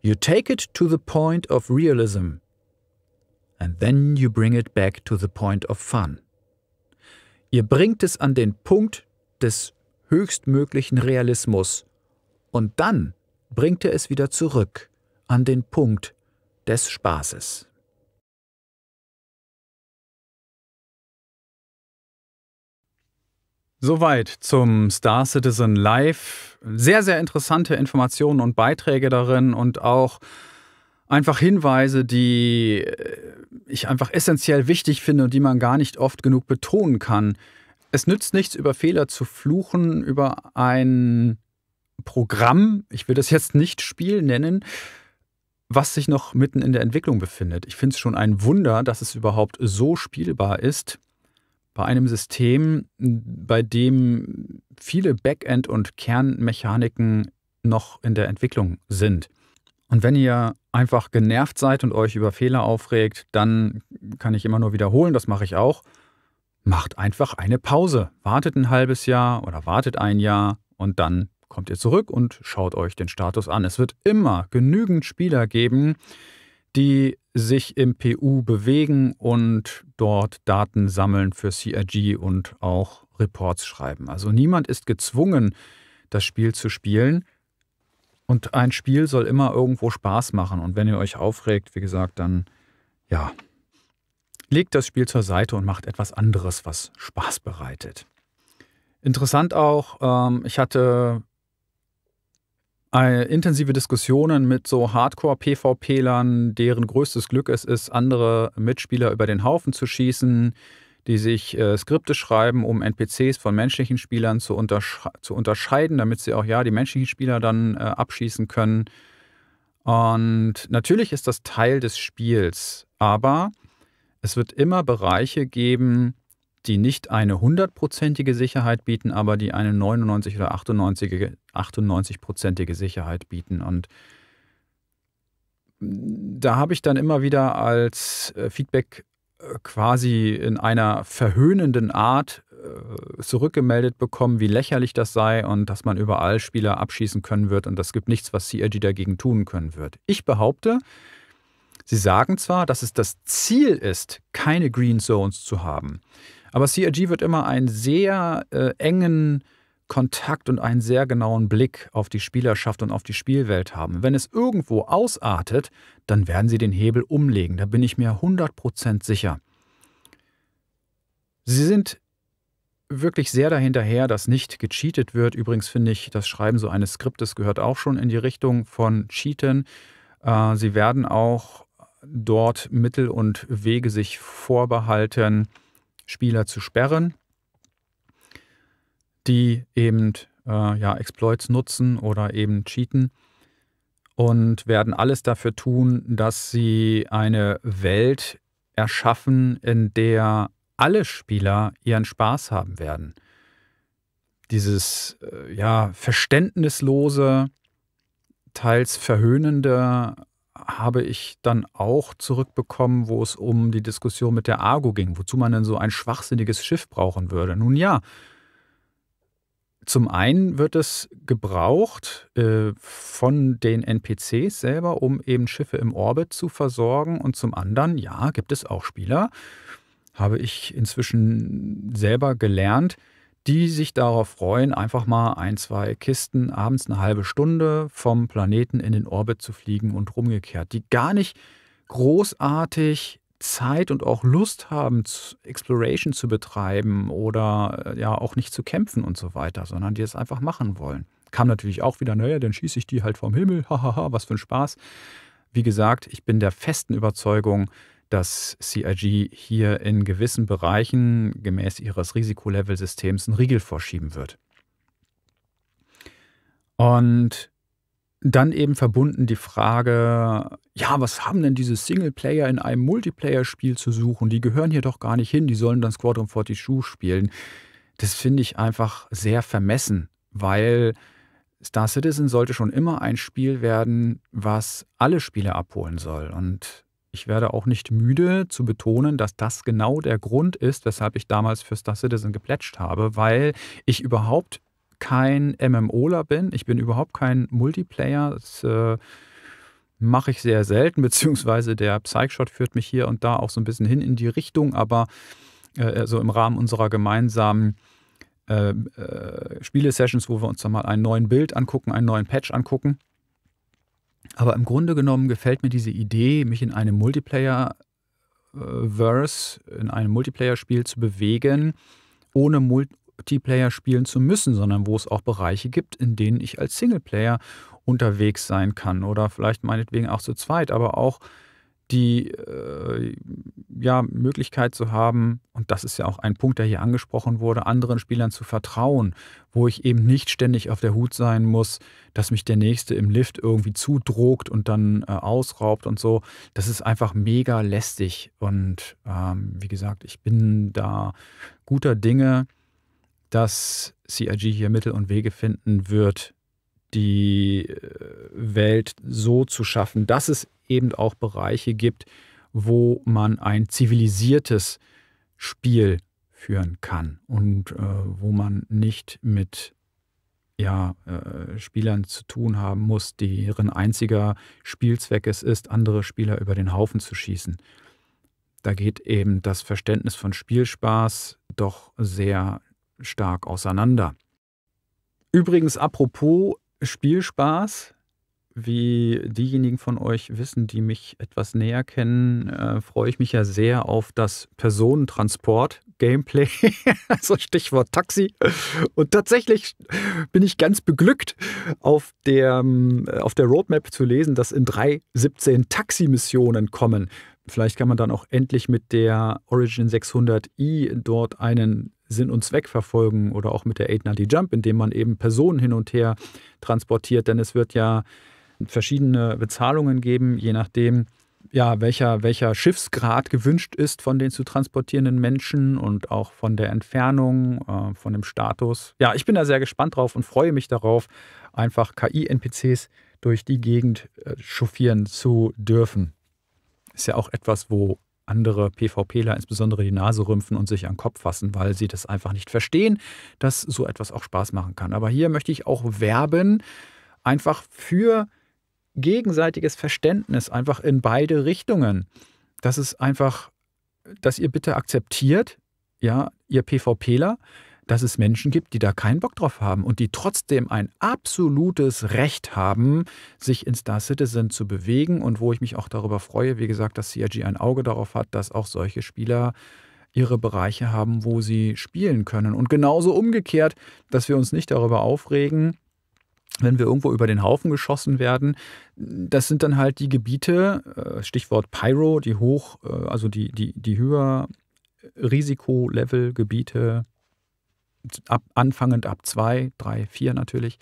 You take it to the point of realism and then you bring it back to the point of fun. Ihr bringt es an den Punkt des höchstmöglichen Realismus und dann bringt ihr es wieder zurück an den Punkt des Spaßes. Soweit zum Star Citizen Live sehr, sehr interessante Informationen und Beiträge darin und auch einfach Hinweise, die äh, ich einfach essentiell wichtig finde und die man gar nicht oft genug betonen kann. Es nützt nichts, über Fehler zu fluchen, über ein Programm, ich will das jetzt nicht Spiel nennen, was sich noch mitten in der Entwicklung befindet. Ich finde es schon ein Wunder, dass es überhaupt so spielbar ist bei einem System, bei dem viele Backend- und Kernmechaniken noch in der Entwicklung sind. Und wenn ihr einfach genervt seid und euch über Fehler aufregt, dann kann ich immer nur wiederholen, das mache ich auch. Macht einfach eine Pause. Wartet ein halbes Jahr oder wartet ein Jahr und dann kommt ihr zurück und schaut euch den Status an. Es wird immer genügend Spieler geben, die sich im PU bewegen und dort Daten sammeln für CRG und auch Reports schreiben. Also niemand ist gezwungen, das Spiel zu spielen. Und ein Spiel soll immer irgendwo Spaß machen. Und wenn ihr euch aufregt, wie gesagt, dann ja, legt das Spiel zur Seite und macht etwas anderes, was Spaß bereitet. Interessant auch, ähm, ich hatte äh, intensive Diskussionen mit so Hardcore-PvP-Lern, deren größtes Glück es ist, andere Mitspieler über den Haufen zu schießen, die sich äh, Skripte schreiben, um NPCs von menschlichen Spielern zu, untersche zu, unterscheiden, damit sie auch ja die menschlichen Spieler dann äh, abschießen können. Und natürlich ist das Teil des Spiels, aber es wird immer Bereiche geben, die nicht eine hundertprozentige Sicherheit bieten, aber die eine 99 oder 98-prozentige Sicherheit bieten. Und da habe ich dann immer wieder als äh, Feedback äh, quasi in einer verhöhnenden Art äh, zurückgemeldet bekommen, wie lächerlich das sei und dass man überall Spieler abschießen können wird und das gibt nichts, was CRG dagegen tun können wird. Ich behaupte, sie sagen zwar, dass es das Ziel ist, keine Green Zones zu haben, aber CRG wird immer einen sehr äh, engen Kontakt und einen sehr genauen Blick auf die Spielerschaft und auf die Spielwelt haben. Wenn es irgendwo ausartet, dann werden sie den Hebel umlegen. Da bin ich mir 100% sicher. Sie sind wirklich sehr dahinterher, dass nicht gecheatet wird. Übrigens finde ich, das Schreiben so eines Skriptes gehört auch schon in die Richtung von Cheaten. Äh, sie werden auch dort Mittel und Wege sich vorbehalten, Spieler zu sperren, die eben äh, ja, Exploits nutzen oder eben cheaten und werden alles dafür tun, dass sie eine Welt erschaffen, in der alle Spieler ihren Spaß haben werden. Dieses äh, ja verständnislose, teils verhöhnende habe ich dann auch zurückbekommen, wo es um die Diskussion mit der Argo ging, wozu man denn so ein schwachsinniges Schiff brauchen würde. Nun ja, zum einen wird es gebraucht äh, von den NPCs selber, um eben Schiffe im Orbit zu versorgen. Und zum anderen, ja, gibt es auch Spieler, habe ich inzwischen selber gelernt, die sich darauf freuen, einfach mal ein, zwei Kisten abends eine halbe Stunde vom Planeten in den Orbit zu fliegen und rumgekehrt, die gar nicht großartig Zeit und auch Lust haben, Exploration zu betreiben oder äh, ja auch nicht zu kämpfen und so weiter, sondern die es einfach machen wollen. Kam natürlich auch wieder, naja, dann schieße ich die halt vom Himmel, hahaha, was für ein Spaß. Wie gesagt, ich bin der festen Überzeugung, dass CIG hier in gewissen Bereichen gemäß ihres Risikolevel-Systems einen Riegel vorschieben wird. Und dann eben verbunden die Frage, ja, was haben denn diese Singleplayer in einem Multiplayer-Spiel zu suchen? Die gehören hier doch gar nicht hin, die sollen dann Squadron 42 spielen. Das finde ich einfach sehr vermessen, weil Star Citizen sollte schon immer ein Spiel werden, was alle Spiele abholen soll. Und ich werde auch nicht müde zu betonen, dass das genau der Grund ist, weshalb ich damals für Star Citizen geplätscht habe, weil ich überhaupt kein MMOler bin. Ich bin überhaupt kein Multiplayer. Das äh, mache ich sehr selten, beziehungsweise der Psychshot führt mich hier und da auch so ein bisschen hin in die Richtung, aber äh, also im Rahmen unserer gemeinsamen äh, äh Spiele-Sessions, wo wir uns dann mal einen neuen Bild angucken, einen neuen Patch angucken aber im Grunde genommen gefällt mir diese Idee, mich in einem Multiplayer-Verse, äh, in einem Multiplayer-Spiel zu bewegen, ohne Multiplayer spielen zu müssen, sondern wo es auch Bereiche gibt, in denen ich als Singleplayer unterwegs sein kann oder vielleicht meinetwegen auch zu zweit, aber auch die äh, ja, Möglichkeit zu haben, und das ist ja auch ein Punkt, der hier angesprochen wurde, anderen Spielern zu vertrauen, wo ich eben nicht ständig auf der Hut sein muss, dass mich der Nächste im Lift irgendwie zudrogt und dann äh, ausraubt und so. Das ist einfach mega lästig. Und ähm, wie gesagt, ich bin da guter Dinge, dass CRG hier Mittel und Wege finden wird, die äh, Welt so zu schaffen, dass es eben auch Bereiche gibt, wo man ein zivilisiertes Spiel führen kann und äh, wo man nicht mit ja, äh, Spielern zu tun haben muss, deren einziger Spielzweck es ist, andere Spieler über den Haufen zu schießen. Da geht eben das Verständnis von Spielspaß doch sehr stark auseinander. Übrigens, apropos Spielspaß, wie diejenigen von euch wissen, die mich etwas näher kennen, äh, freue ich mich ja sehr auf das Personentransport-Gameplay, also Stichwort Taxi. Und tatsächlich bin ich ganz beglückt, auf der, äh, auf der Roadmap zu lesen, dass in 3.17 Taxi-Missionen kommen. Vielleicht kann man dann auch endlich mit der Origin 600i dort einen Sinn und Zweck verfolgen oder auch mit der 890 Jump, indem man eben Personen hin und her transportiert, denn es wird ja verschiedene Bezahlungen geben, je nachdem, ja, welcher, welcher Schiffsgrad gewünscht ist von den zu transportierenden Menschen und auch von der Entfernung, äh, von dem Status. Ja, ich bin da sehr gespannt drauf und freue mich darauf, einfach KI-NPCs durch die Gegend äh, chauffieren zu dürfen. Ist ja auch etwas, wo andere PvPler insbesondere die Nase rümpfen und sich an den Kopf fassen, weil sie das einfach nicht verstehen, dass so etwas auch Spaß machen kann. Aber hier möchte ich auch werben, einfach für gegenseitiges Verständnis, einfach in beide Richtungen. Das ist einfach, dass ihr bitte akzeptiert, ja, ihr PvPler, dass es Menschen gibt, die da keinen Bock drauf haben und die trotzdem ein absolutes Recht haben, sich in Star Citizen zu bewegen und wo ich mich auch darüber freue, wie gesagt, dass CRG ein Auge darauf hat, dass auch solche Spieler ihre Bereiche haben, wo sie spielen können. Und genauso umgekehrt, dass wir uns nicht darüber aufregen, wenn wir irgendwo über den Haufen geschossen werden, das sind dann halt die Gebiete, äh, Stichwort Pyro, die hoch, äh, also die, die, die höher Risikolevel-Gebiete, ab, anfangend ab zwei, drei, vier natürlich.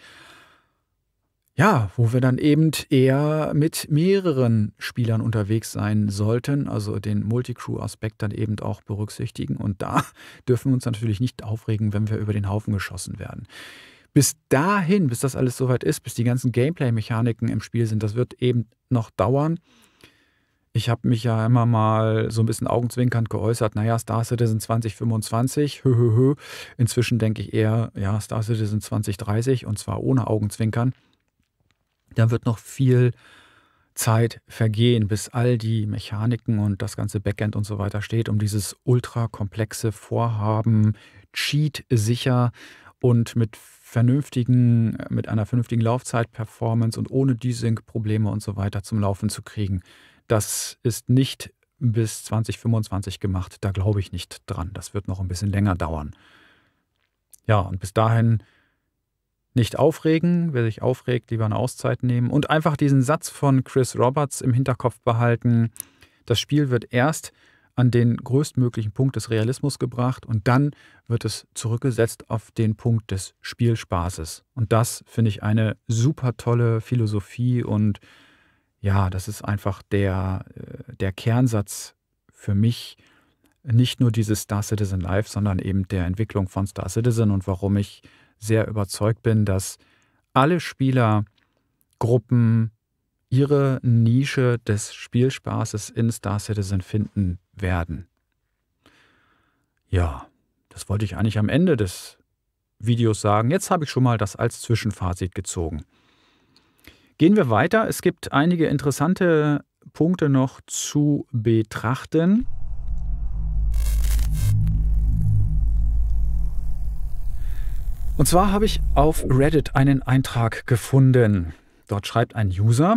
Ja, wo wir dann eben eher mit mehreren Spielern unterwegs sein sollten, also den Multicrew-Aspekt dann eben auch berücksichtigen. Und da dürfen wir uns natürlich nicht aufregen, wenn wir über den Haufen geschossen werden. Bis dahin, bis das alles soweit ist, bis die ganzen Gameplay-Mechaniken im Spiel sind, das wird eben noch dauern. Ich habe mich ja immer mal so ein bisschen augenzwinkernd geäußert, naja, Star Citizen 2025, hö, hö, hö. Inzwischen denke ich eher, ja, Star Citizen 2030 und zwar ohne Augenzwinkern. Da wird noch viel Zeit vergehen, bis all die Mechaniken und das ganze Backend und so weiter steht, um dieses ultra komplexe Vorhaben cheat-sicher und mit vernünftigen, mit einer vernünftigen Laufzeit-Performance und ohne Desync-Probleme und so weiter zum Laufen zu kriegen das ist nicht bis 2025 gemacht. Da glaube ich nicht dran. Das wird noch ein bisschen länger dauern. Ja, und bis dahin nicht aufregen. Wer sich aufregt, lieber eine Auszeit nehmen. Und einfach diesen Satz von Chris Roberts im Hinterkopf behalten. Das Spiel wird erst an den größtmöglichen Punkt des Realismus gebracht und dann wird es zurückgesetzt auf den Punkt des Spielspaßes. Und das finde ich eine super tolle Philosophie und ja, das ist einfach der, äh, der Kernsatz für mich, nicht nur dieses Star Citizen Live, sondern eben der Entwicklung von Star Citizen und warum ich sehr überzeugt bin, dass alle Spielergruppen ihre Nische des Spielspaßes in Star Citizen finden werden. Ja, das wollte ich eigentlich am Ende des Videos sagen. Jetzt habe ich schon mal das als Zwischenfazit gezogen. Gehen wir weiter. Es gibt einige interessante Punkte noch zu betrachten. Und zwar habe ich auf Reddit einen Eintrag gefunden. Dort schreibt ein User,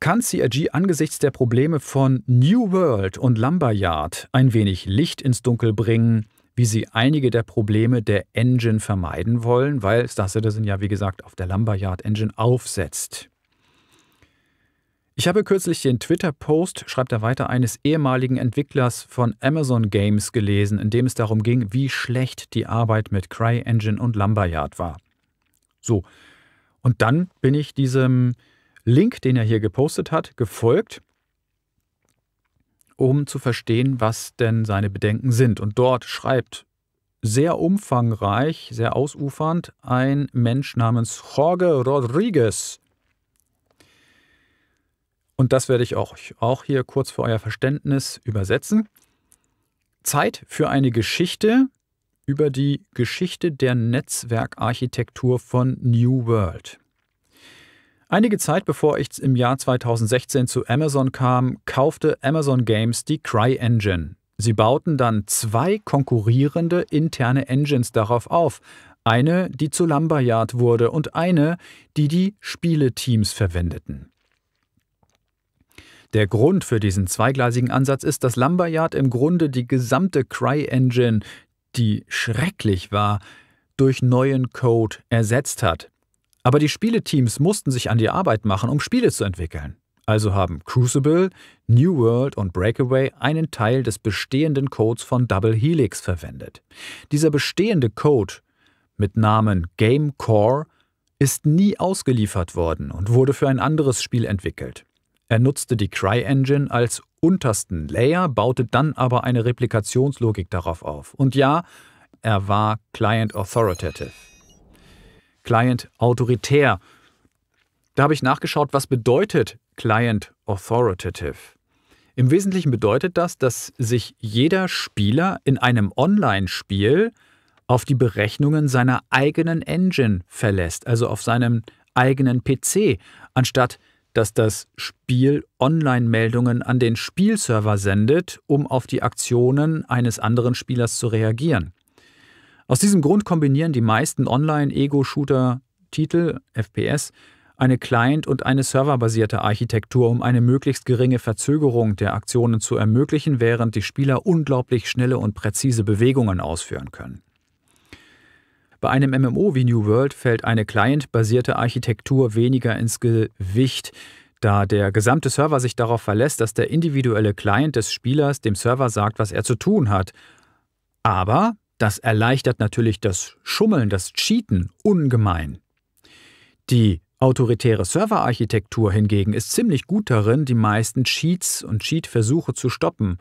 kann CRG angesichts der Probleme von New World und Lumberyard ein wenig Licht ins Dunkel bringen, wie sie einige der Probleme der Engine vermeiden wollen, weil Star Citizen ja, wie gesagt, auf der Lumberyard Engine aufsetzt. Ich habe kürzlich den Twitter-Post, schreibt er weiter, eines ehemaligen Entwicklers von Amazon Games gelesen, in dem es darum ging, wie schlecht die Arbeit mit CryEngine und Lumberyard war. So, und dann bin ich diesem Link, den er hier gepostet hat, gefolgt um zu verstehen, was denn seine Bedenken sind. Und dort schreibt sehr umfangreich, sehr ausufernd ein Mensch namens Jorge Rodriguez. Und das werde ich euch auch hier kurz für euer Verständnis übersetzen. Zeit für eine Geschichte über die Geschichte der Netzwerkarchitektur von New World. Einige Zeit bevor ich im Jahr 2016 zu Amazon kam, kaufte Amazon Games die CryEngine. Sie bauten dann zwei konkurrierende interne Engines darauf auf. Eine, die zu Lumberyard wurde und eine, die die Spieleteams verwendeten. Der Grund für diesen zweigleisigen Ansatz ist, dass Lumberyard im Grunde die gesamte CryEngine, die schrecklich war, durch neuen Code ersetzt hat. Aber die Spieleteams mussten sich an die Arbeit machen, um Spiele zu entwickeln. Also haben Crucible, New World und Breakaway einen Teil des bestehenden Codes von Double Helix verwendet. Dieser bestehende Code mit Namen Game Core ist nie ausgeliefert worden und wurde für ein anderes Spiel entwickelt. Er nutzte die CryEngine als untersten Layer, baute dann aber eine Replikationslogik darauf auf. Und ja, er war Client Authoritative. Client autoritär. Da habe ich nachgeschaut, was bedeutet Client authoritative. Im Wesentlichen bedeutet das, dass sich jeder Spieler in einem Online-Spiel auf die Berechnungen seiner eigenen Engine verlässt, also auf seinem eigenen PC, anstatt dass das Spiel Online-Meldungen an den Spielserver sendet, um auf die Aktionen eines anderen Spielers zu reagieren. Aus diesem Grund kombinieren die meisten Online-Ego-Shooter-Titel, FPS, eine Client- und eine serverbasierte Architektur, um eine möglichst geringe Verzögerung der Aktionen zu ermöglichen, während die Spieler unglaublich schnelle und präzise Bewegungen ausführen können. Bei einem MMO wie New World fällt eine client-basierte Architektur weniger ins Gewicht, da der gesamte Server sich darauf verlässt, dass der individuelle Client des Spielers dem Server sagt, was er zu tun hat. Aber das erleichtert natürlich das Schummeln, das Cheaten ungemein. Die autoritäre Serverarchitektur hingegen ist ziemlich gut darin, die meisten Cheats und Cheat-Versuche zu stoppen.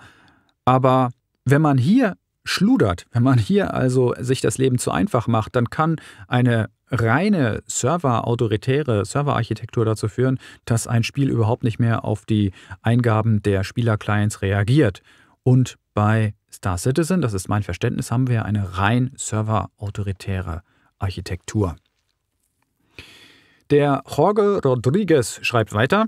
Aber wenn man hier schludert, wenn man hier also sich das Leben zu einfach macht, dann kann eine reine Server-autoritäre Serverarchitektur dazu führen, dass ein Spiel überhaupt nicht mehr auf die Eingaben der Spielerclients reagiert und bei Star Citizen, das ist mein Verständnis, haben wir eine rein serverautoritäre Architektur. Der Jorge Rodriguez schreibt weiter,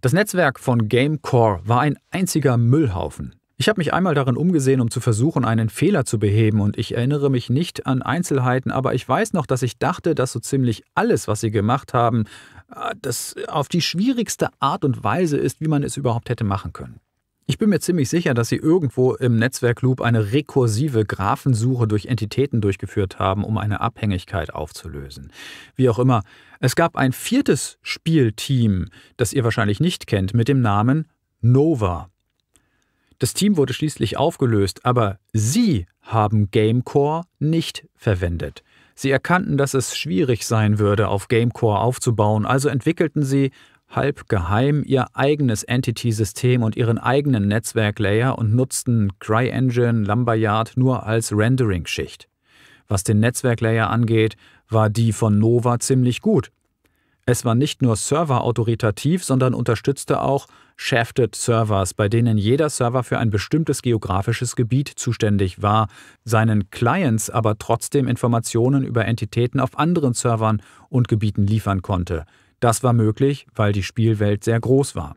das Netzwerk von GameCore war ein einziger Müllhaufen. Ich habe mich einmal darin umgesehen, um zu versuchen, einen Fehler zu beheben, und ich erinnere mich nicht an Einzelheiten, aber ich weiß noch, dass ich dachte, dass so ziemlich alles, was sie gemacht haben, äh, das auf die schwierigste Art und Weise ist, wie man es überhaupt hätte machen können. Ich bin mir ziemlich sicher, dass sie irgendwo im Netzwerkloop eine rekursive Graphensuche durch Entitäten durchgeführt haben, um eine Abhängigkeit aufzulösen. Wie auch immer, es gab ein viertes Spielteam, das ihr wahrscheinlich nicht kennt, mit dem Namen Nova. Das Team wurde schließlich aufgelöst, aber sie haben Gamecore nicht verwendet. Sie erkannten, dass es schwierig sein würde, auf Gamecore aufzubauen, also entwickelten sie halb geheim ihr eigenes Entity-System und ihren eigenen Netzwerk-Layer und nutzten CryEngine Lumberyard nur als Rendering-Schicht. Was den Netzwerk-Layer angeht, war die von Nova ziemlich gut. Es war nicht nur serverautoritativ, sondern unterstützte auch Shafted Servers, bei denen jeder Server für ein bestimmtes geografisches Gebiet zuständig war, seinen Clients aber trotzdem Informationen über Entitäten auf anderen Servern und Gebieten liefern konnte. Das war möglich, weil die Spielwelt sehr groß war.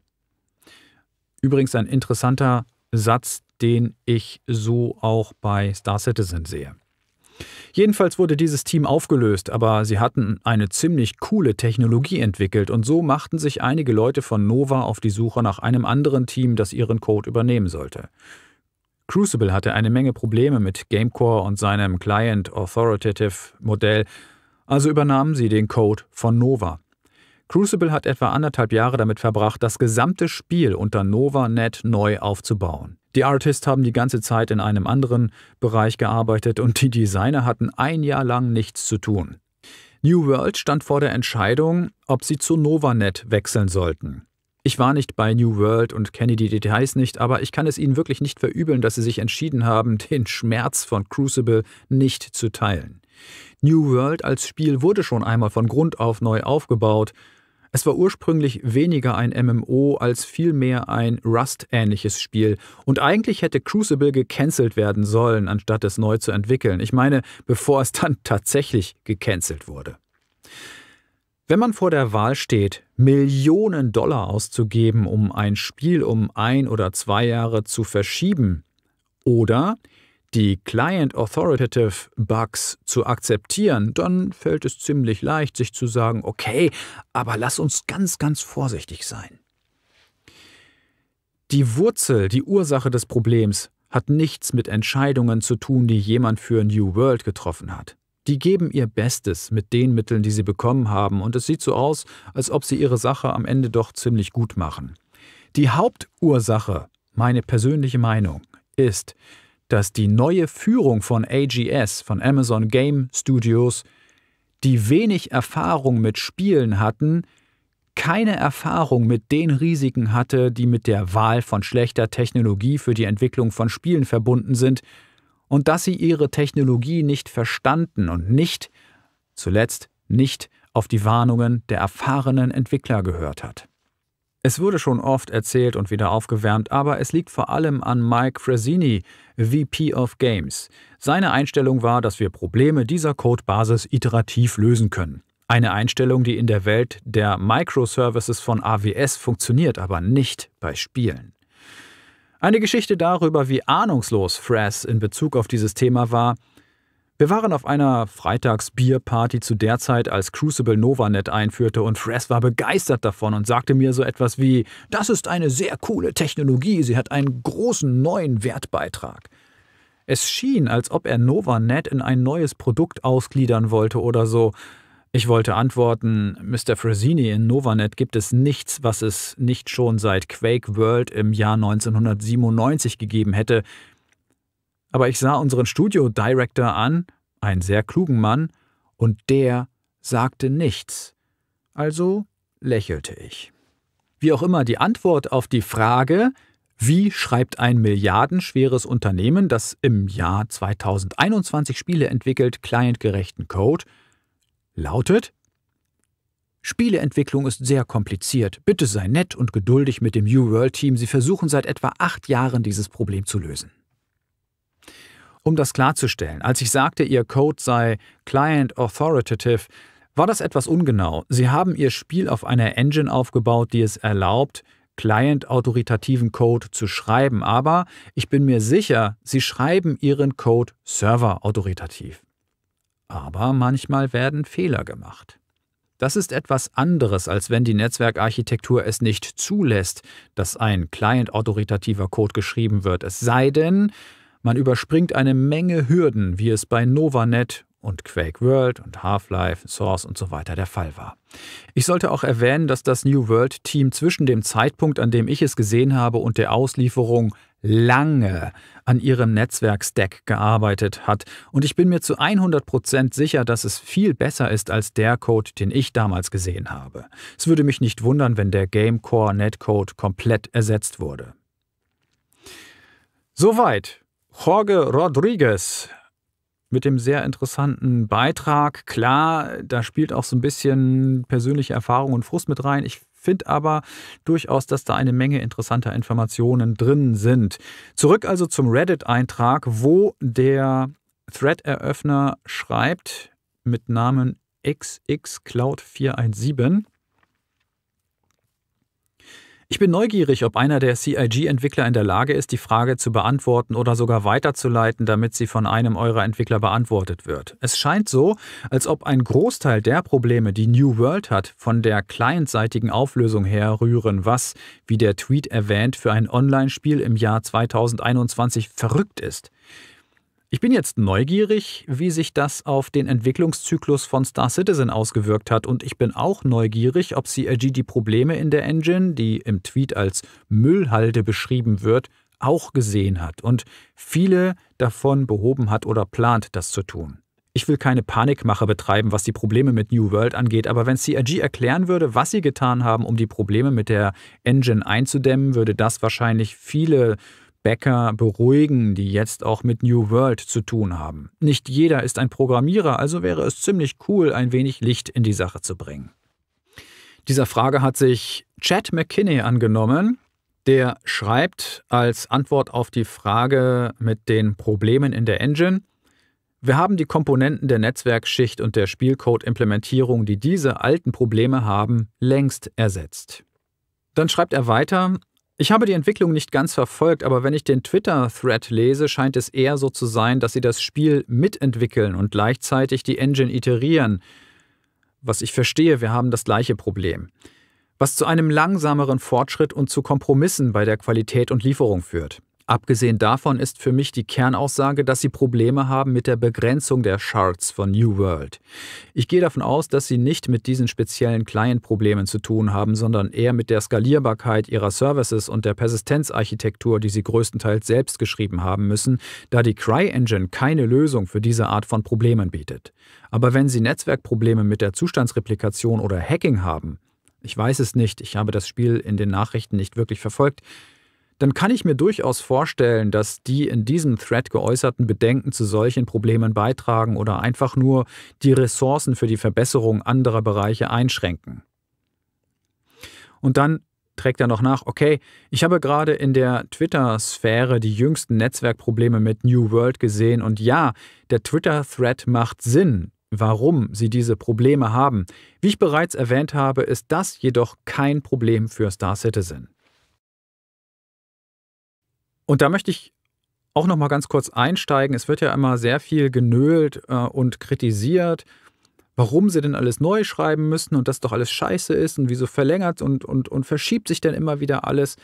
Übrigens ein interessanter Satz, den ich so auch bei Star Citizen sehe. Jedenfalls wurde dieses Team aufgelöst, aber sie hatten eine ziemlich coole Technologie entwickelt und so machten sich einige Leute von Nova auf die Suche nach einem anderen Team, das ihren Code übernehmen sollte. Crucible hatte eine Menge Probleme mit Gamecore und seinem Client Authoritative Modell, also übernahmen sie den Code von Nova. Crucible hat etwa anderthalb Jahre damit verbracht, das gesamte Spiel unter Nova.net neu aufzubauen. Die Artists haben die ganze Zeit in einem anderen Bereich gearbeitet und die Designer hatten ein Jahr lang nichts zu tun. New World stand vor der Entscheidung, ob sie zu Nova.net wechseln sollten. Ich war nicht bei New World und kenne die Details nicht, aber ich kann es ihnen wirklich nicht verübeln, dass sie sich entschieden haben, den Schmerz von Crucible nicht zu teilen. New World als Spiel wurde schon einmal von Grund auf neu aufgebaut es war ursprünglich weniger ein MMO als vielmehr ein Rust-ähnliches Spiel. Und eigentlich hätte Crucible gecancelt werden sollen, anstatt es neu zu entwickeln. Ich meine, bevor es dann tatsächlich gecancelt wurde. Wenn man vor der Wahl steht, Millionen Dollar auszugeben, um ein Spiel um ein oder zwei Jahre zu verschieben, oder die Client Authoritative Bugs zu akzeptieren, dann fällt es ziemlich leicht, sich zu sagen, okay, aber lass uns ganz, ganz vorsichtig sein. Die Wurzel, die Ursache des Problems hat nichts mit Entscheidungen zu tun, die jemand für New World getroffen hat. Die geben ihr Bestes mit den Mitteln, die sie bekommen haben, und es sieht so aus, als ob sie ihre Sache am Ende doch ziemlich gut machen. Die Hauptursache, meine persönliche Meinung, ist, dass die neue Führung von AGS, von Amazon Game Studios, die wenig Erfahrung mit Spielen hatten, keine Erfahrung mit den Risiken hatte, die mit der Wahl von schlechter Technologie für die Entwicklung von Spielen verbunden sind, und dass sie ihre Technologie nicht verstanden und nicht, zuletzt nicht, auf die Warnungen der erfahrenen Entwickler gehört hat. Es wurde schon oft erzählt und wieder aufgewärmt, aber es liegt vor allem an Mike Frazzini, VP of Games. Seine Einstellung war, dass wir Probleme dieser Codebasis iterativ lösen können. Eine Einstellung, die in der Welt der Microservices von AWS funktioniert, aber nicht bei Spielen. Eine Geschichte darüber, wie ahnungslos Frass in Bezug auf dieses Thema war, wir waren auf einer Freitags-Bierparty zu der Zeit, als Crucible NovaNet einführte und Fress war begeistert davon und sagte mir so etwas wie, das ist eine sehr coole Technologie, sie hat einen großen neuen Wertbeitrag. Es schien, als ob er NovaNet in ein neues Produkt ausgliedern wollte oder so. Ich wollte antworten, Mr. Frasini, in NovaNet gibt es nichts, was es nicht schon seit Quake World im Jahr 1997 gegeben hätte, aber ich sah unseren Studio-Director an, einen sehr klugen Mann, und der sagte nichts. Also lächelte ich. Wie auch immer, die Antwort auf die Frage, wie schreibt ein milliardenschweres Unternehmen, das im Jahr 2021 Spiele entwickelt, clientgerechten Code? Lautet: Spieleentwicklung ist sehr kompliziert. Bitte sei nett und geduldig mit dem New World Team. Sie versuchen seit etwa acht Jahren, dieses Problem zu lösen. Um das klarzustellen, als ich sagte, ihr Code sei Client Authoritative, war das etwas ungenau. Sie haben ihr Spiel auf einer Engine aufgebaut, die es erlaubt, Client-autoritativen Code zu schreiben, aber ich bin mir sicher, Sie schreiben Ihren Code server-autoritativ. Aber manchmal werden Fehler gemacht. Das ist etwas anderes, als wenn die Netzwerkarchitektur es nicht zulässt, dass ein Client-autoritativer Code geschrieben wird, es sei denn, man überspringt eine Menge Hürden, wie es bei Novanet und Quake World und Half-Life, Source und so weiter der Fall war. Ich sollte auch erwähnen, dass das New World Team zwischen dem Zeitpunkt, an dem ich es gesehen habe, und der Auslieferung lange an ihrem Netzwerkstack gearbeitet hat und ich bin mir zu 100% sicher, dass es viel besser ist als der Code, den ich damals gesehen habe. Es würde mich nicht wundern, wenn der Gamecore Netcode komplett ersetzt wurde. Soweit Jorge Rodriguez mit dem sehr interessanten Beitrag. Klar, da spielt auch so ein bisschen persönliche Erfahrung und Frust mit rein. Ich finde aber durchaus, dass da eine Menge interessanter Informationen drin sind. Zurück also zum Reddit-Eintrag, wo der Thread-Eröffner schreibt mit Namen xxcloud417. Ich bin neugierig, ob einer der CIG-Entwickler in der Lage ist, die Frage zu beantworten oder sogar weiterzuleiten, damit sie von einem eurer Entwickler beantwortet wird. Es scheint so, als ob ein Großteil der Probleme, die New World hat, von der clientseitigen Auflösung her rühren, was, wie der Tweet erwähnt, für ein Online-Spiel im Jahr 2021 verrückt ist. Ich bin jetzt neugierig, wie sich das auf den Entwicklungszyklus von Star Citizen ausgewirkt hat und ich bin auch neugierig, ob CRG die Probleme in der Engine, die im Tweet als Müllhalde beschrieben wird, auch gesehen hat und viele davon behoben hat oder plant, das zu tun. Ich will keine Panikmache betreiben, was die Probleme mit New World angeht, aber wenn CRG erklären würde, was sie getan haben, um die Probleme mit der Engine einzudämmen, würde das wahrscheinlich viele Bäcker beruhigen, die jetzt auch mit New World zu tun haben. Nicht jeder ist ein Programmierer, also wäre es ziemlich cool, ein wenig Licht in die Sache zu bringen. Dieser Frage hat sich Chad McKinney angenommen. Der schreibt als Antwort auf die Frage mit den Problemen in der Engine, wir haben die Komponenten der Netzwerkschicht und der Spielcode-Implementierung, die diese alten Probleme haben, längst ersetzt. Dann schreibt er weiter, ich habe die Entwicklung nicht ganz verfolgt, aber wenn ich den Twitter-Thread lese, scheint es eher so zu sein, dass sie das Spiel mitentwickeln und gleichzeitig die Engine iterieren. Was ich verstehe, wir haben das gleiche Problem. Was zu einem langsameren Fortschritt und zu Kompromissen bei der Qualität und Lieferung führt. Abgesehen davon ist für mich die Kernaussage, dass sie Probleme haben mit der Begrenzung der Shards von New World. Ich gehe davon aus, dass sie nicht mit diesen speziellen Client-Problemen zu tun haben, sondern eher mit der Skalierbarkeit ihrer Services und der Persistenzarchitektur, die sie größtenteils selbst geschrieben haben müssen, da die CryEngine keine Lösung für diese Art von Problemen bietet. Aber wenn sie Netzwerkprobleme mit der Zustandsreplikation oder Hacking haben, ich weiß es nicht, ich habe das Spiel in den Nachrichten nicht wirklich verfolgt, dann kann ich mir durchaus vorstellen, dass die in diesem Thread geäußerten Bedenken zu solchen Problemen beitragen oder einfach nur die Ressourcen für die Verbesserung anderer Bereiche einschränken. Und dann trägt er noch nach, okay, ich habe gerade in der Twitter-Sphäre die jüngsten Netzwerkprobleme mit New World gesehen und ja, der Twitter-Thread macht Sinn, warum sie diese Probleme haben. Wie ich bereits erwähnt habe, ist das jedoch kein Problem für Star Citizen. Und da möchte ich auch noch mal ganz kurz einsteigen. Es wird ja immer sehr viel genölt äh, und kritisiert, warum sie denn alles neu schreiben müssen und das doch alles scheiße ist und wieso verlängert und, und, und verschiebt sich denn immer wieder alles.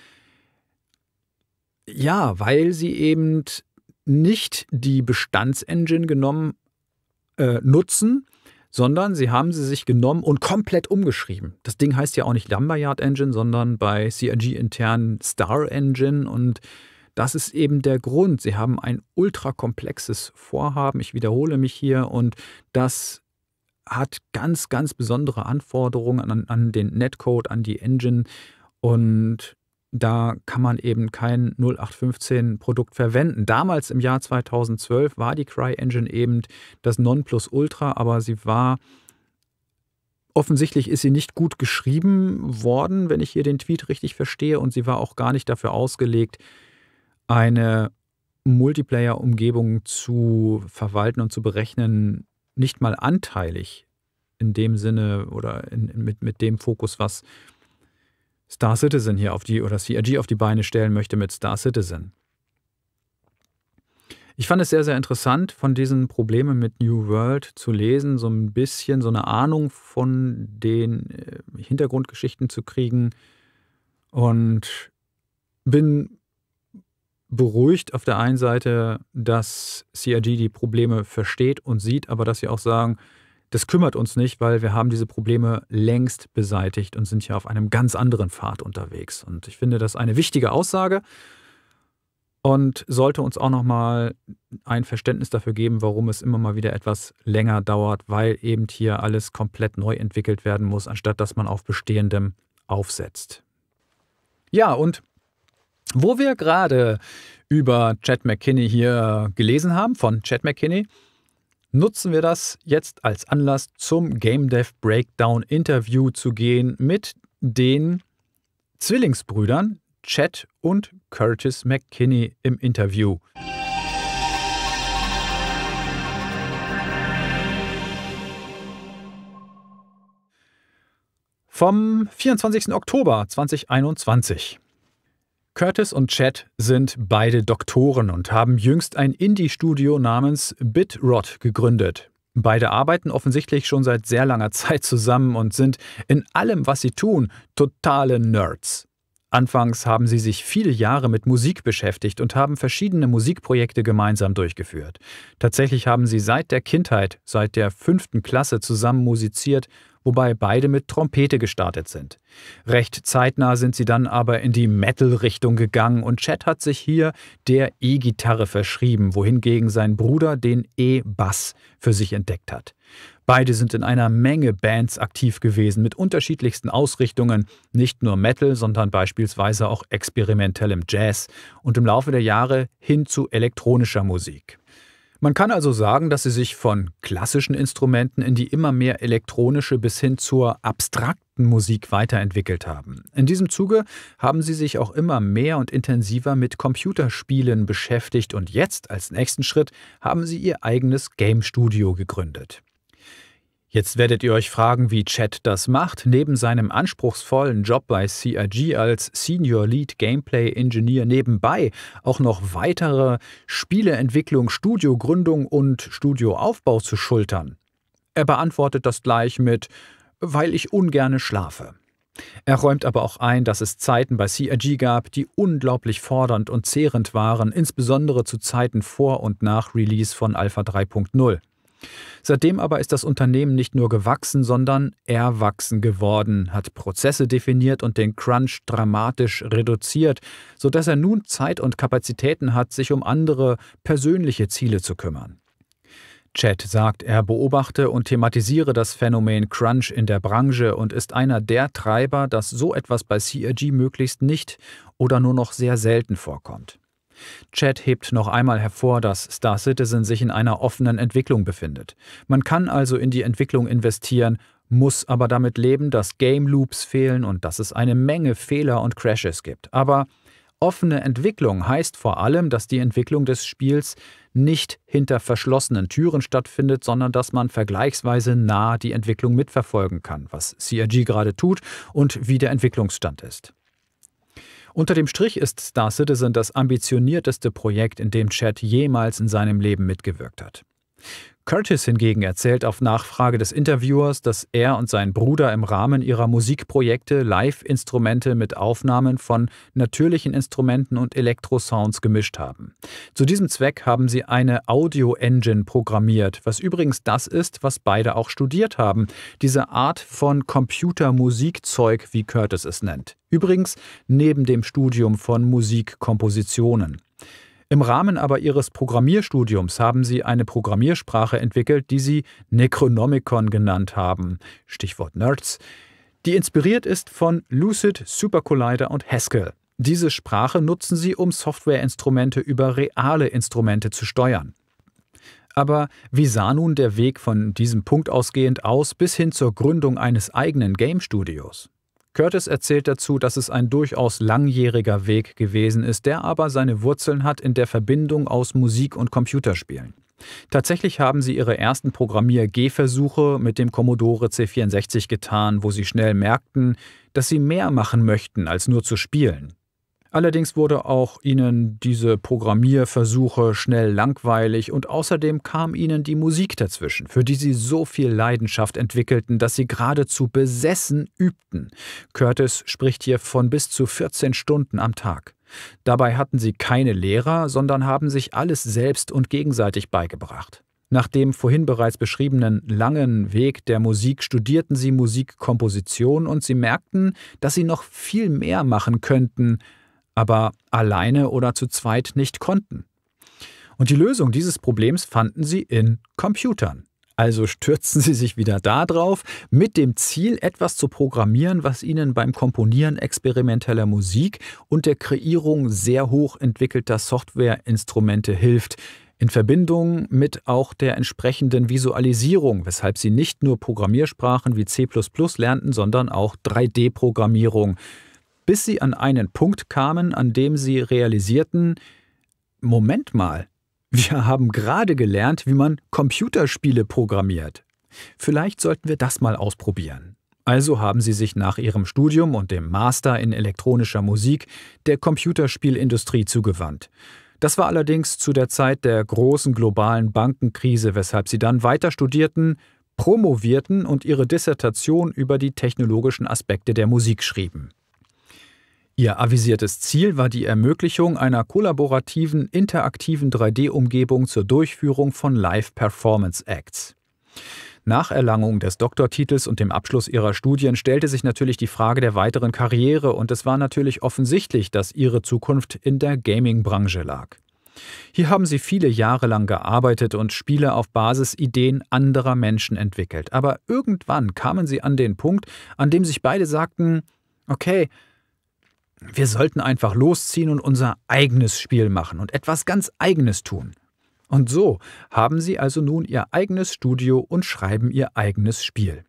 Ja, weil sie eben nicht die Bestandsengine genommen äh, nutzen, sondern sie haben sie sich genommen und komplett umgeschrieben. Das Ding heißt ja auch nicht Lumberyard Engine, sondern bei CRG intern Star Engine und das ist eben der Grund. Sie haben ein ultrakomplexes Vorhaben. Ich wiederhole mich hier und das hat ganz, ganz besondere Anforderungen an, an den Netcode, an die Engine und da kann man eben kein 0815-Produkt verwenden. Damals im Jahr 2012 war die CryEngine eben das Nonplusultra, aber sie war offensichtlich ist sie nicht gut geschrieben worden, wenn ich hier den Tweet richtig verstehe, und sie war auch gar nicht dafür ausgelegt, eine Multiplayer-Umgebung zu verwalten und zu berechnen, nicht mal anteilig in dem Sinne oder in, mit, mit dem Fokus, was Star Citizen hier auf die oder CRG auf die Beine stellen möchte mit Star Citizen. Ich fand es sehr, sehr interessant, von diesen Problemen mit New World zu lesen, so ein bisschen so eine Ahnung von den äh, Hintergrundgeschichten zu kriegen und bin beruhigt auf der einen Seite, dass CRG die Probleme versteht und sieht, aber dass sie auch sagen, das kümmert uns nicht, weil wir haben diese Probleme längst beseitigt und sind ja auf einem ganz anderen Pfad unterwegs. Und ich finde das eine wichtige Aussage und sollte uns auch nochmal ein Verständnis dafür geben, warum es immer mal wieder etwas länger dauert, weil eben hier alles komplett neu entwickelt werden muss, anstatt dass man auf bestehendem aufsetzt. Ja, und wo wir gerade über Chad McKinney hier gelesen haben, von Chad McKinney, nutzen wir das jetzt als Anlass, zum Game Dev Breakdown Interview zu gehen mit den Zwillingsbrüdern Chad und Curtis McKinney im Interview. Vom 24. Oktober 2021. Curtis und Chad sind beide Doktoren und haben jüngst ein Indie-Studio namens BitRot gegründet. Beide arbeiten offensichtlich schon seit sehr langer Zeit zusammen und sind in allem, was sie tun, totale Nerds. Anfangs haben sie sich viele Jahre mit Musik beschäftigt und haben verschiedene Musikprojekte gemeinsam durchgeführt. Tatsächlich haben sie seit der Kindheit, seit der fünften Klasse zusammen musiziert wobei beide mit Trompete gestartet sind. Recht zeitnah sind sie dann aber in die Metal-Richtung gegangen und Chet hat sich hier der E-Gitarre verschrieben, wohingegen sein Bruder den E-Bass für sich entdeckt hat. Beide sind in einer Menge Bands aktiv gewesen, mit unterschiedlichsten Ausrichtungen, nicht nur Metal, sondern beispielsweise auch experimentellem Jazz und im Laufe der Jahre hin zu elektronischer Musik. Man kann also sagen, dass sie sich von klassischen Instrumenten in die immer mehr elektronische bis hin zur abstrakten Musik weiterentwickelt haben. In diesem Zuge haben sie sich auch immer mehr und intensiver mit Computerspielen beschäftigt und jetzt als nächsten Schritt haben sie ihr eigenes Game Studio gegründet. Jetzt werdet ihr euch fragen, wie Chad das macht. Neben seinem anspruchsvollen Job bei CIG als Senior Lead Gameplay Engineer nebenbei auch noch weitere Spieleentwicklung, Studiogründung und Studioaufbau zu schultern. Er beantwortet das gleich mit, weil ich ungerne schlafe. Er räumt aber auch ein, dass es Zeiten bei CRG gab, die unglaublich fordernd und zehrend waren, insbesondere zu Zeiten vor und nach Release von Alpha 3.0. Seitdem aber ist das Unternehmen nicht nur gewachsen, sondern erwachsen geworden, hat Prozesse definiert und den Crunch dramatisch reduziert, sodass er nun Zeit und Kapazitäten hat, sich um andere persönliche Ziele zu kümmern. Chat sagt, er beobachte und thematisiere das Phänomen Crunch in der Branche und ist einer der Treiber, dass so etwas bei CRG möglichst nicht oder nur noch sehr selten vorkommt. Chad hebt noch einmal hervor, dass Star Citizen sich in einer offenen Entwicklung befindet. Man kann also in die Entwicklung investieren, muss aber damit leben, dass Game Loops fehlen und dass es eine Menge Fehler und Crashes gibt. Aber offene Entwicklung heißt vor allem, dass die Entwicklung des Spiels nicht hinter verschlossenen Türen stattfindet, sondern dass man vergleichsweise nah die Entwicklung mitverfolgen kann, was CRG gerade tut und wie der Entwicklungsstand ist. Unter dem Strich ist Star Citizen das ambitionierteste Projekt, in dem Chad jemals in seinem Leben mitgewirkt hat. Curtis hingegen erzählt auf Nachfrage des Interviewers, dass er und sein Bruder im Rahmen ihrer Musikprojekte Live-Instrumente mit Aufnahmen von natürlichen Instrumenten und Elektrosounds gemischt haben. Zu diesem Zweck haben sie eine Audio-Engine programmiert, was übrigens das ist, was beide auch studiert haben, diese Art von Computermusikzeug, wie Curtis es nennt. Übrigens neben dem Studium von Musikkompositionen. Im Rahmen aber ihres Programmierstudiums haben sie eine Programmiersprache entwickelt, die sie Necronomicon genannt haben. Stichwort Nerds. Die inspiriert ist von Lucid, Supercollider und Haskell. Diese Sprache nutzen sie, um Softwareinstrumente über reale Instrumente zu steuern. Aber wie sah nun der Weg von diesem Punkt ausgehend aus bis hin zur Gründung eines eigenen Game Studios? Curtis erzählt dazu, dass es ein durchaus langjähriger Weg gewesen ist, der aber seine Wurzeln hat in der Verbindung aus Musik und Computerspielen. Tatsächlich haben sie ihre ersten Programmier-G-Versuche mit dem Commodore C64 getan, wo sie schnell merkten, dass sie mehr machen möchten, als nur zu spielen. Allerdings wurde auch ihnen diese Programmierversuche schnell langweilig und außerdem kam ihnen die Musik dazwischen, für die sie so viel Leidenschaft entwickelten, dass sie geradezu besessen übten. Curtis spricht hier von bis zu 14 Stunden am Tag. Dabei hatten sie keine Lehrer, sondern haben sich alles selbst und gegenseitig beigebracht. Nach dem vorhin bereits beschriebenen langen Weg der Musik studierten sie Musikkomposition und sie merkten, dass sie noch viel mehr machen könnten, aber alleine oder zu zweit nicht konnten. Und die Lösung dieses Problems fanden sie in Computern. Also stürzten sie sich wieder darauf, mit dem Ziel, etwas zu programmieren, was ihnen beim Komponieren experimenteller Musik und der Kreierung sehr hoch entwickelter Softwareinstrumente hilft, in Verbindung mit auch der entsprechenden Visualisierung, weshalb sie nicht nur Programmiersprachen wie C lernten, sondern auch 3D-Programmierung, bis sie an einen Punkt kamen, an dem sie realisierten, Moment mal, wir haben gerade gelernt, wie man Computerspiele programmiert. Vielleicht sollten wir das mal ausprobieren. Also haben sie sich nach ihrem Studium und dem Master in elektronischer Musik der Computerspielindustrie zugewandt. Das war allerdings zu der Zeit der großen globalen Bankenkrise, weshalb sie dann weiter studierten, promovierten und ihre Dissertation über die technologischen Aspekte der Musik schrieben. Ihr avisiertes Ziel war die Ermöglichung einer kollaborativen, interaktiven 3D-Umgebung zur Durchführung von Live-Performance-Acts. Nach Erlangung des Doktortitels und dem Abschluss ihrer Studien stellte sich natürlich die Frage der weiteren Karriere und es war natürlich offensichtlich, dass ihre Zukunft in der Gaming-Branche lag. Hier haben sie viele Jahre lang gearbeitet und Spiele auf Basis Ideen anderer Menschen entwickelt. Aber irgendwann kamen sie an den Punkt, an dem sich beide sagten, okay, wir sollten einfach losziehen und unser eigenes Spiel machen und etwas ganz eigenes tun. Und so haben sie also nun ihr eigenes Studio und schreiben ihr eigenes Spiel.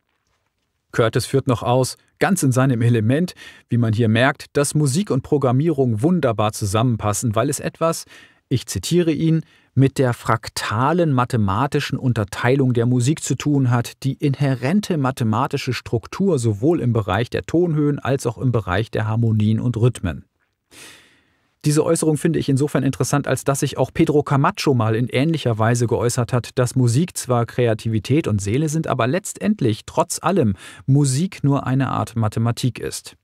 Curtis führt noch aus, ganz in seinem Element, wie man hier merkt, dass Musik und Programmierung wunderbar zusammenpassen, weil es etwas, ich zitiere ihn, mit der fraktalen mathematischen Unterteilung der Musik zu tun hat, die inhärente mathematische Struktur sowohl im Bereich der Tonhöhen als auch im Bereich der Harmonien und Rhythmen. Diese Äußerung finde ich insofern interessant, als dass sich auch Pedro Camacho mal in ähnlicher Weise geäußert hat, dass Musik zwar Kreativität und Seele sind, aber letztendlich, trotz allem, Musik nur eine Art Mathematik ist.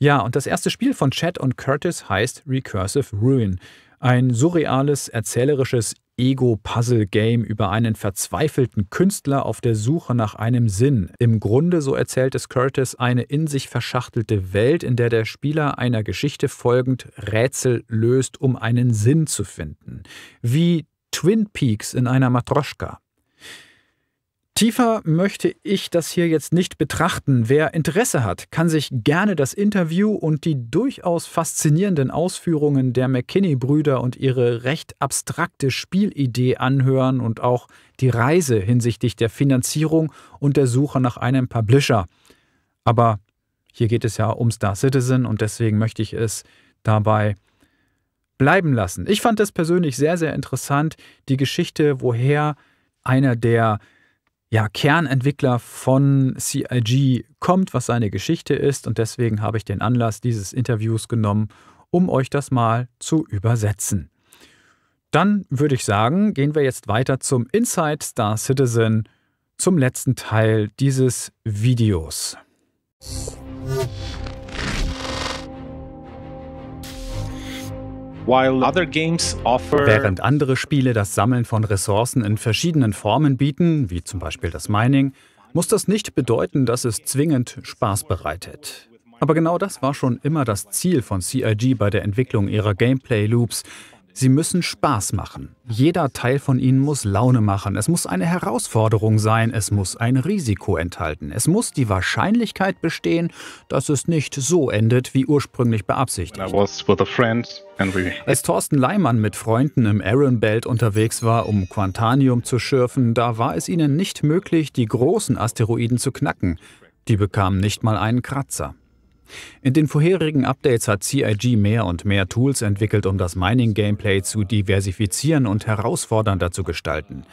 Ja, und das erste Spiel von Chad und Curtis heißt Recursive Ruin. Ein surreales, erzählerisches Ego-Puzzle-Game über einen verzweifelten Künstler auf der Suche nach einem Sinn. Im Grunde, so erzählt es Curtis, eine in sich verschachtelte Welt, in der der Spieler einer Geschichte folgend Rätsel löst, um einen Sinn zu finden. Wie Twin Peaks in einer Matroschka. Tiefer möchte ich das hier jetzt nicht betrachten. Wer Interesse hat, kann sich gerne das Interview und die durchaus faszinierenden Ausführungen der McKinney-Brüder und ihre recht abstrakte Spielidee anhören und auch die Reise hinsichtlich der Finanzierung und der Suche nach einem Publisher. Aber hier geht es ja um Star Citizen und deswegen möchte ich es dabei bleiben lassen. Ich fand es persönlich sehr, sehr interessant, die Geschichte, woher einer der ja, Kernentwickler von CIG kommt, was seine Geschichte ist. Und deswegen habe ich den Anlass dieses Interviews genommen, um euch das mal zu übersetzen. Dann würde ich sagen, gehen wir jetzt weiter zum Inside Star Citizen, zum letzten Teil dieses Videos. Während andere Spiele das Sammeln von Ressourcen in verschiedenen Formen bieten, wie zum Beispiel das Mining, muss das nicht bedeuten, dass es zwingend Spaß bereitet. Aber genau das war schon immer das Ziel von CIG bei der Entwicklung ihrer Gameplay-Loops, Sie müssen Spaß machen. Jeder Teil von ihnen muss Laune machen. Es muss eine Herausforderung sein. Es muss ein Risiko enthalten. Es muss die Wahrscheinlichkeit bestehen, dass es nicht so endet, wie ursprünglich beabsichtigt. Als Thorsten Leimann mit Freunden im Aaron Belt unterwegs war, um Quantanium zu schürfen, da war es ihnen nicht möglich, die großen Asteroiden zu knacken. Die bekamen nicht mal einen Kratzer. In den vorherigen Updates hat CIG mehr und mehr Tools entwickelt, um das Mining-Gameplay zu diversifizieren und herausfordernder zu gestalten.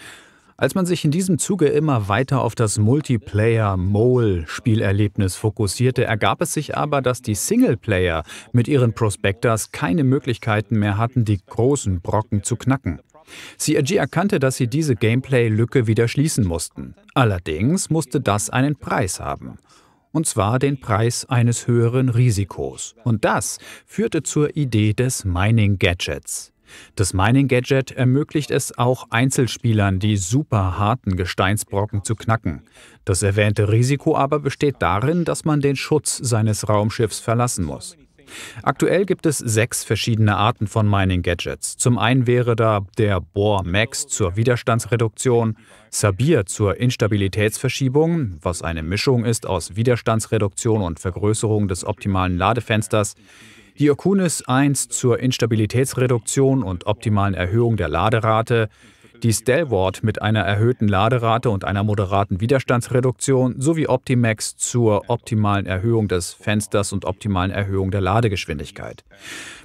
Als man sich in diesem Zuge immer weiter auf das Multiplayer-Mole-Spielerlebnis fokussierte, ergab es sich aber, dass die Singleplayer mit ihren Prospectors keine Möglichkeiten mehr hatten, die großen Brocken zu knacken. CRG erkannte, dass sie diese Gameplay-Lücke wieder schließen mussten. Allerdings musste das einen Preis haben und zwar den Preis eines höheren Risikos. Und das führte zur Idee des Mining Gadgets. Das Mining Gadget ermöglicht es auch Einzelspielern, die super harten Gesteinsbrocken zu knacken. Das erwähnte Risiko aber besteht darin, dass man den Schutz seines Raumschiffs verlassen muss. Aktuell gibt es sechs verschiedene Arten von Mining-Gadgets. Zum einen wäre da der Bohr Max zur Widerstandsreduktion, Sabir zur Instabilitätsverschiebung, was eine Mischung ist aus Widerstandsreduktion und Vergrößerung des optimalen Ladefensters, die Okunis 1 zur Instabilitätsreduktion und optimalen Erhöhung der Laderate, die Stellwart mit einer erhöhten Laderate und einer moderaten Widerstandsreduktion sowie Optimax zur optimalen Erhöhung des Fensters und optimalen Erhöhung der Ladegeschwindigkeit.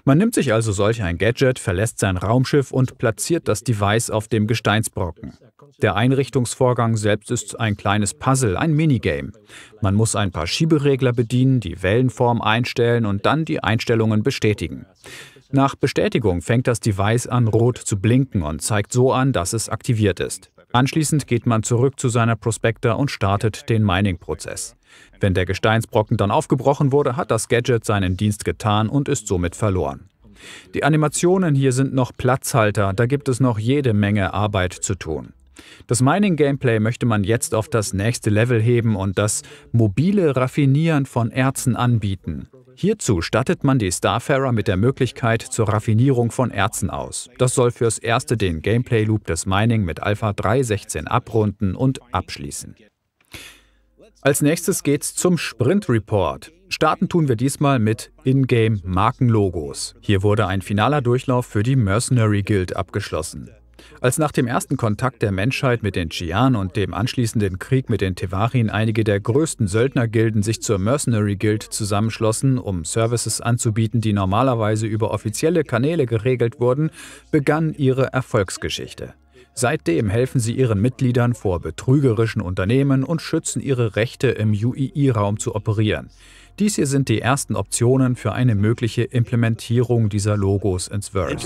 Man nimmt sich also solch ein Gadget, verlässt sein Raumschiff und platziert das Device auf dem Gesteinsbrocken. Der Einrichtungsvorgang selbst ist ein kleines Puzzle, ein Minigame. Man muss ein paar Schieberegler bedienen, die Wellenform einstellen und dann die Einstellungen bestätigen. Nach Bestätigung fängt das Device an, rot zu blinken und zeigt so an, dass es aktiviert ist. Anschließend geht man zurück zu seiner Prospector und startet den Mining-Prozess. Wenn der Gesteinsbrocken dann aufgebrochen wurde, hat das Gadget seinen Dienst getan und ist somit verloren. Die Animationen hier sind noch Platzhalter, da gibt es noch jede Menge Arbeit zu tun. Das Mining-Gameplay möchte man jetzt auf das nächste Level heben und das mobile Raffinieren von Erzen anbieten. Hierzu stattet man die Starfarer mit der Möglichkeit zur Raffinierung von Erzen aus. Das soll fürs erste den Gameplay-Loop des Mining mit Alpha 3.16 abrunden und abschließen. Als nächstes geht's zum Sprint Report. Starten tun wir diesmal mit Ingame Markenlogos. Hier wurde ein finaler Durchlauf für die Mercenary Guild abgeschlossen. Als nach dem ersten Kontakt der Menschheit mit den Chian und dem anschließenden Krieg mit den Tevarin einige der größten Söldnergilden sich zur Mercenary Guild zusammenschlossen, um Services anzubieten, die normalerweise über offizielle Kanäle geregelt wurden, begann ihre Erfolgsgeschichte. Seitdem helfen sie ihren Mitgliedern vor betrügerischen Unternehmen und schützen ihre Rechte im UII-Raum zu operieren. Dies hier sind die ersten Optionen für eine mögliche Implementierung dieser Logos ins Verse.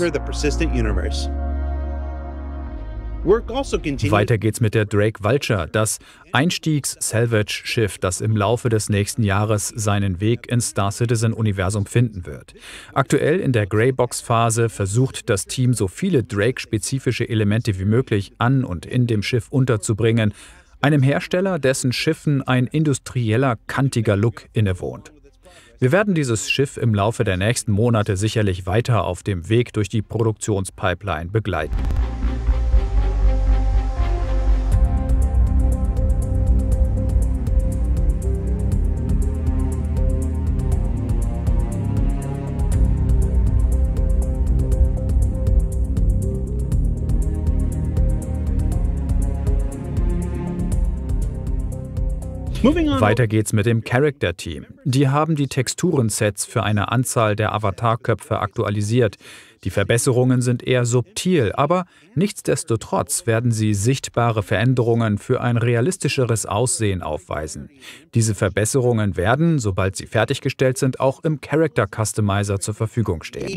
Also weiter geht's mit der Drake Vulture, das Einstiegs-Salvage-Schiff, das im Laufe des nächsten Jahres seinen Weg ins Star Citizen-Universum finden wird. Aktuell in der Greybox-Phase versucht das Team, so viele Drake-spezifische Elemente wie möglich an und in dem Schiff unterzubringen, einem Hersteller, dessen Schiffen ein industrieller, kantiger Look innewohnt. Wir werden dieses Schiff im Laufe der nächsten Monate sicherlich weiter auf dem Weg durch die Produktionspipeline begleiten. Weiter geht's mit dem Character Team. Die haben die Texturensets für eine Anzahl der Avatarköpfe aktualisiert. Die Verbesserungen sind eher subtil, aber nichtsdestotrotz werden sie sichtbare Veränderungen für ein realistischeres Aussehen aufweisen. Diese Verbesserungen werden, sobald sie fertiggestellt sind, auch im Character Customizer zur Verfügung stehen.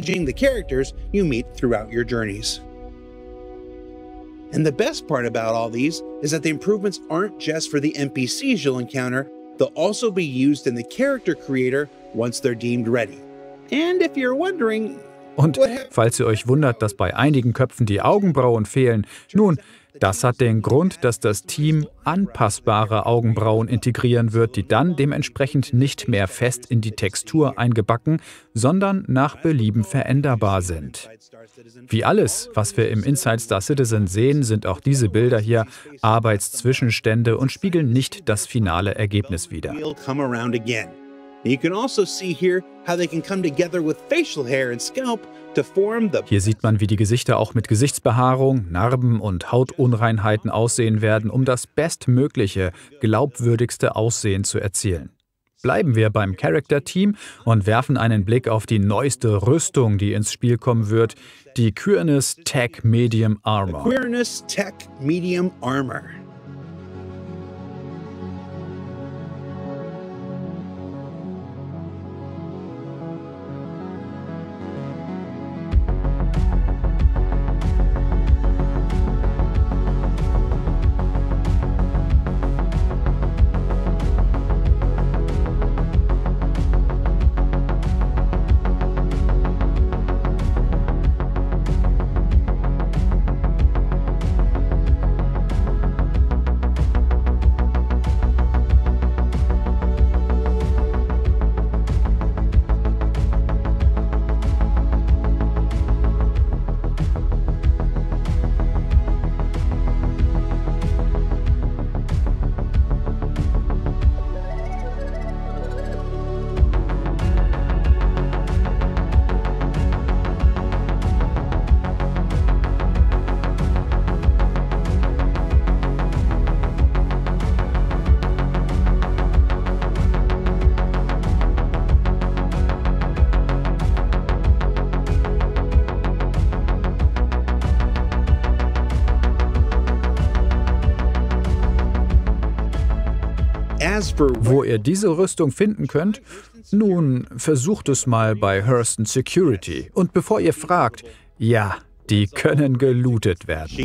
And the best part about all these is that the improvements aren't just for the NPCs you'll encounter, they'll also be used in the character creator once they're deemed ready. And if you're wondering, Und falls ihr euch wundert, dass bei einigen Köpfen die Augenbrauen fehlen, nun, das hat den Grund, dass das Team anpassbare Augenbrauen integrieren wird, die dann dementsprechend nicht mehr fest in die Textur eingebacken, sondern nach Belieben veränderbar sind. Wie alles, was wir im Inside Star Citizen sehen, sind auch diese Bilder hier Arbeitszwischenstände und spiegeln nicht das finale Ergebnis wider. Also hier sieht man, wie die Gesichter auch mit Gesichtsbehaarung, Narben und Hautunreinheiten aussehen werden, um das bestmögliche, glaubwürdigste Aussehen zu erzielen. Bleiben wir beim Character-Team und werfen einen Blick auf die neueste Rüstung, die ins Spiel kommen wird, die Queerness Tech Medium Armor. The Quirness Tech Medium Armor. Wo ihr diese Rüstung finden könnt? Nun, versucht es mal bei Hurston Security. Und bevor ihr fragt, ja, die können gelootet werden.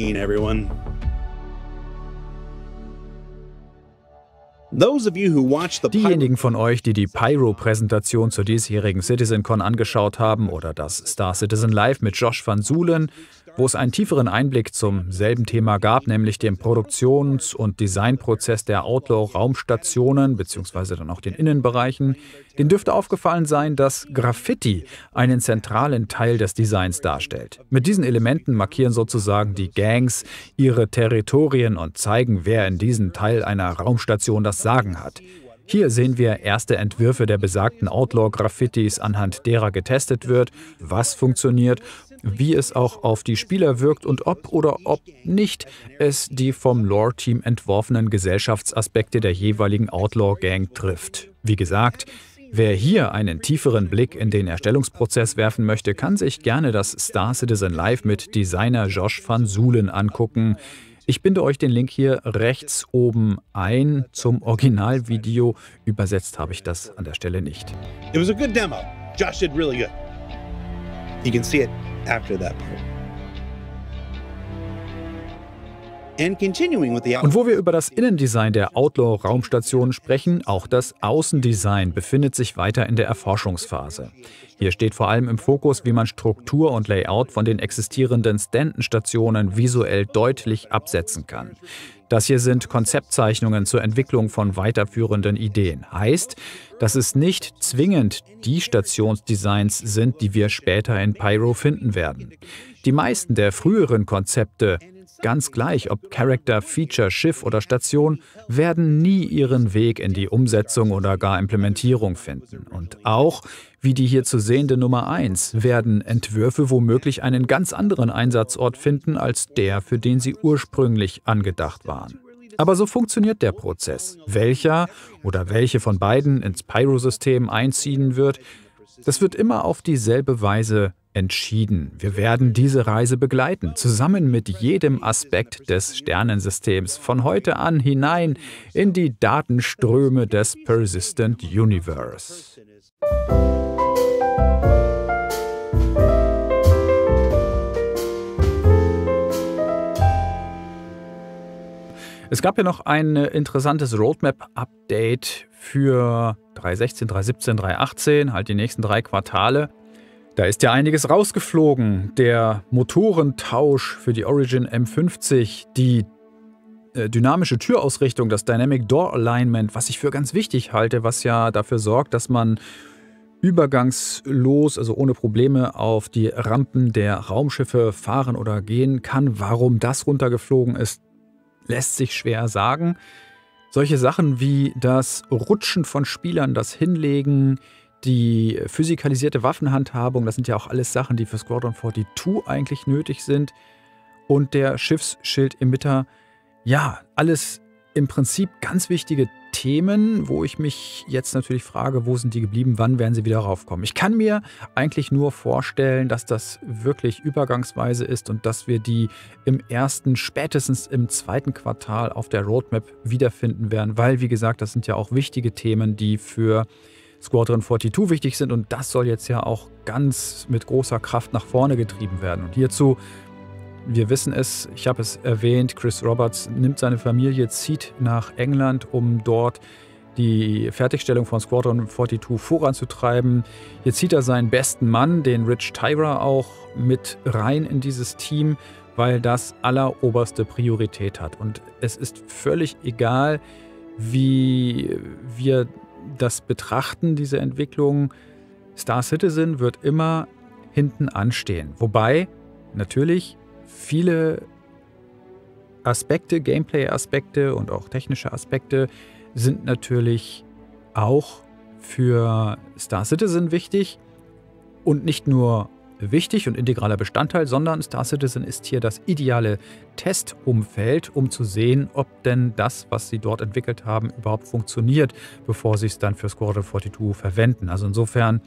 Diejenigen von euch, die die Pyro-Präsentation zur diesjährigen CitizenCon angeschaut haben oder das Star Citizen Live mit Josh van Sulen, wo es einen tieferen Einblick zum selben Thema gab, nämlich dem Produktions- und Designprozess der Outlaw-Raumstationen bzw. dann auch den Innenbereichen. Den dürfte aufgefallen sein, dass Graffiti einen zentralen Teil des Designs darstellt. Mit diesen Elementen markieren sozusagen die Gangs ihre Territorien und zeigen, wer in diesem Teil einer Raumstation das Sagen hat. Hier sehen wir erste Entwürfe der besagten Outlaw-Graffitis, anhand derer getestet wird, was funktioniert wie es auch auf die Spieler wirkt und ob oder ob nicht es die vom Lore-Team entworfenen Gesellschaftsaspekte der jeweiligen Outlaw-Gang trifft. Wie gesagt, Wer hier einen tieferen Blick in den Erstellungsprozess werfen möchte, kann sich gerne das Star Citizen Live mit Designer Josh van Suhlen angucken. Ich binde euch den Link hier rechts oben ein zum Originalvideo. Übersetzt habe ich das an der Stelle nicht. It was a good demo. Josh did really good. You can see it after that part. Und wo wir über das Innendesign der Outlaw-Raumstation sprechen, auch das Außendesign befindet sich weiter in der Erforschungsphase. Hier steht vor allem im Fokus, wie man Struktur und Layout von den existierenden Stanton-Stationen visuell deutlich absetzen kann. Das hier sind Konzeptzeichnungen zur Entwicklung von weiterführenden Ideen. Heißt, dass es nicht zwingend die Stationsdesigns sind, die wir später in Pyro finden werden. Die meisten der früheren Konzepte Ganz gleich, ob Character, Feature, Schiff oder Station, werden nie ihren Weg in die Umsetzung oder gar Implementierung finden. Und auch, wie die hier zu sehende Nummer 1, werden Entwürfe womöglich einen ganz anderen Einsatzort finden als der, für den sie ursprünglich angedacht waren. Aber so funktioniert der Prozess. Welcher oder welche von beiden ins Pyro-System einziehen wird, das wird immer auf dieselbe Weise entschieden. Wir werden diese Reise begleiten, zusammen mit jedem Aspekt des Sternensystems, von heute an hinein in die Datenströme des Persistent Universe. Es gab ja noch ein interessantes Roadmap-Update für 316, 317, 318, halt die nächsten drei Quartale. Da ist ja einiges rausgeflogen. Der Motorentausch für die Origin M50, die äh, dynamische Türausrichtung, das Dynamic Door Alignment, was ich für ganz wichtig halte, was ja dafür sorgt, dass man übergangslos, also ohne Probleme auf die Rampen der Raumschiffe fahren oder gehen kann. Warum das runtergeflogen ist, lässt sich schwer sagen. Solche Sachen wie das Rutschen von Spielern, das Hinlegen, die physikalisierte Waffenhandhabung, das sind ja auch alles Sachen, die für Squadron 42 eigentlich nötig sind. Und der Schiffsschild im ja, alles im Prinzip ganz wichtige Themen, wo ich mich jetzt natürlich frage, wo sind die geblieben, wann werden sie wieder raufkommen. Ich kann mir eigentlich nur vorstellen, dass das wirklich übergangsweise ist und dass wir die im ersten, spätestens im zweiten Quartal auf der Roadmap wiederfinden werden, weil, wie gesagt, das sind ja auch wichtige Themen, die für Squadron 42 wichtig sind und das soll jetzt ja auch ganz mit großer Kraft nach vorne getrieben werden. Und hierzu, wir wissen es, ich habe es erwähnt, Chris Roberts nimmt seine Familie, zieht nach England, um dort die Fertigstellung von Squadron 42 voranzutreiben. Jetzt zieht er seinen besten Mann, den Rich Tyra, auch mit rein in dieses Team, weil das alleroberste Priorität hat. Und es ist völlig egal, wie wir das Betrachten dieser Entwicklung Star Citizen wird immer hinten anstehen. Wobei natürlich viele Aspekte, Gameplay-Aspekte und auch technische Aspekte sind natürlich auch für Star Citizen wichtig und nicht nur wichtig und integraler Bestandteil, sondern Star Citizen ist hier das ideale Testumfeld, um zu sehen, ob denn das, was sie dort entwickelt haben, überhaupt funktioniert, bevor sie es dann für Squadron 42 verwenden. Also insofern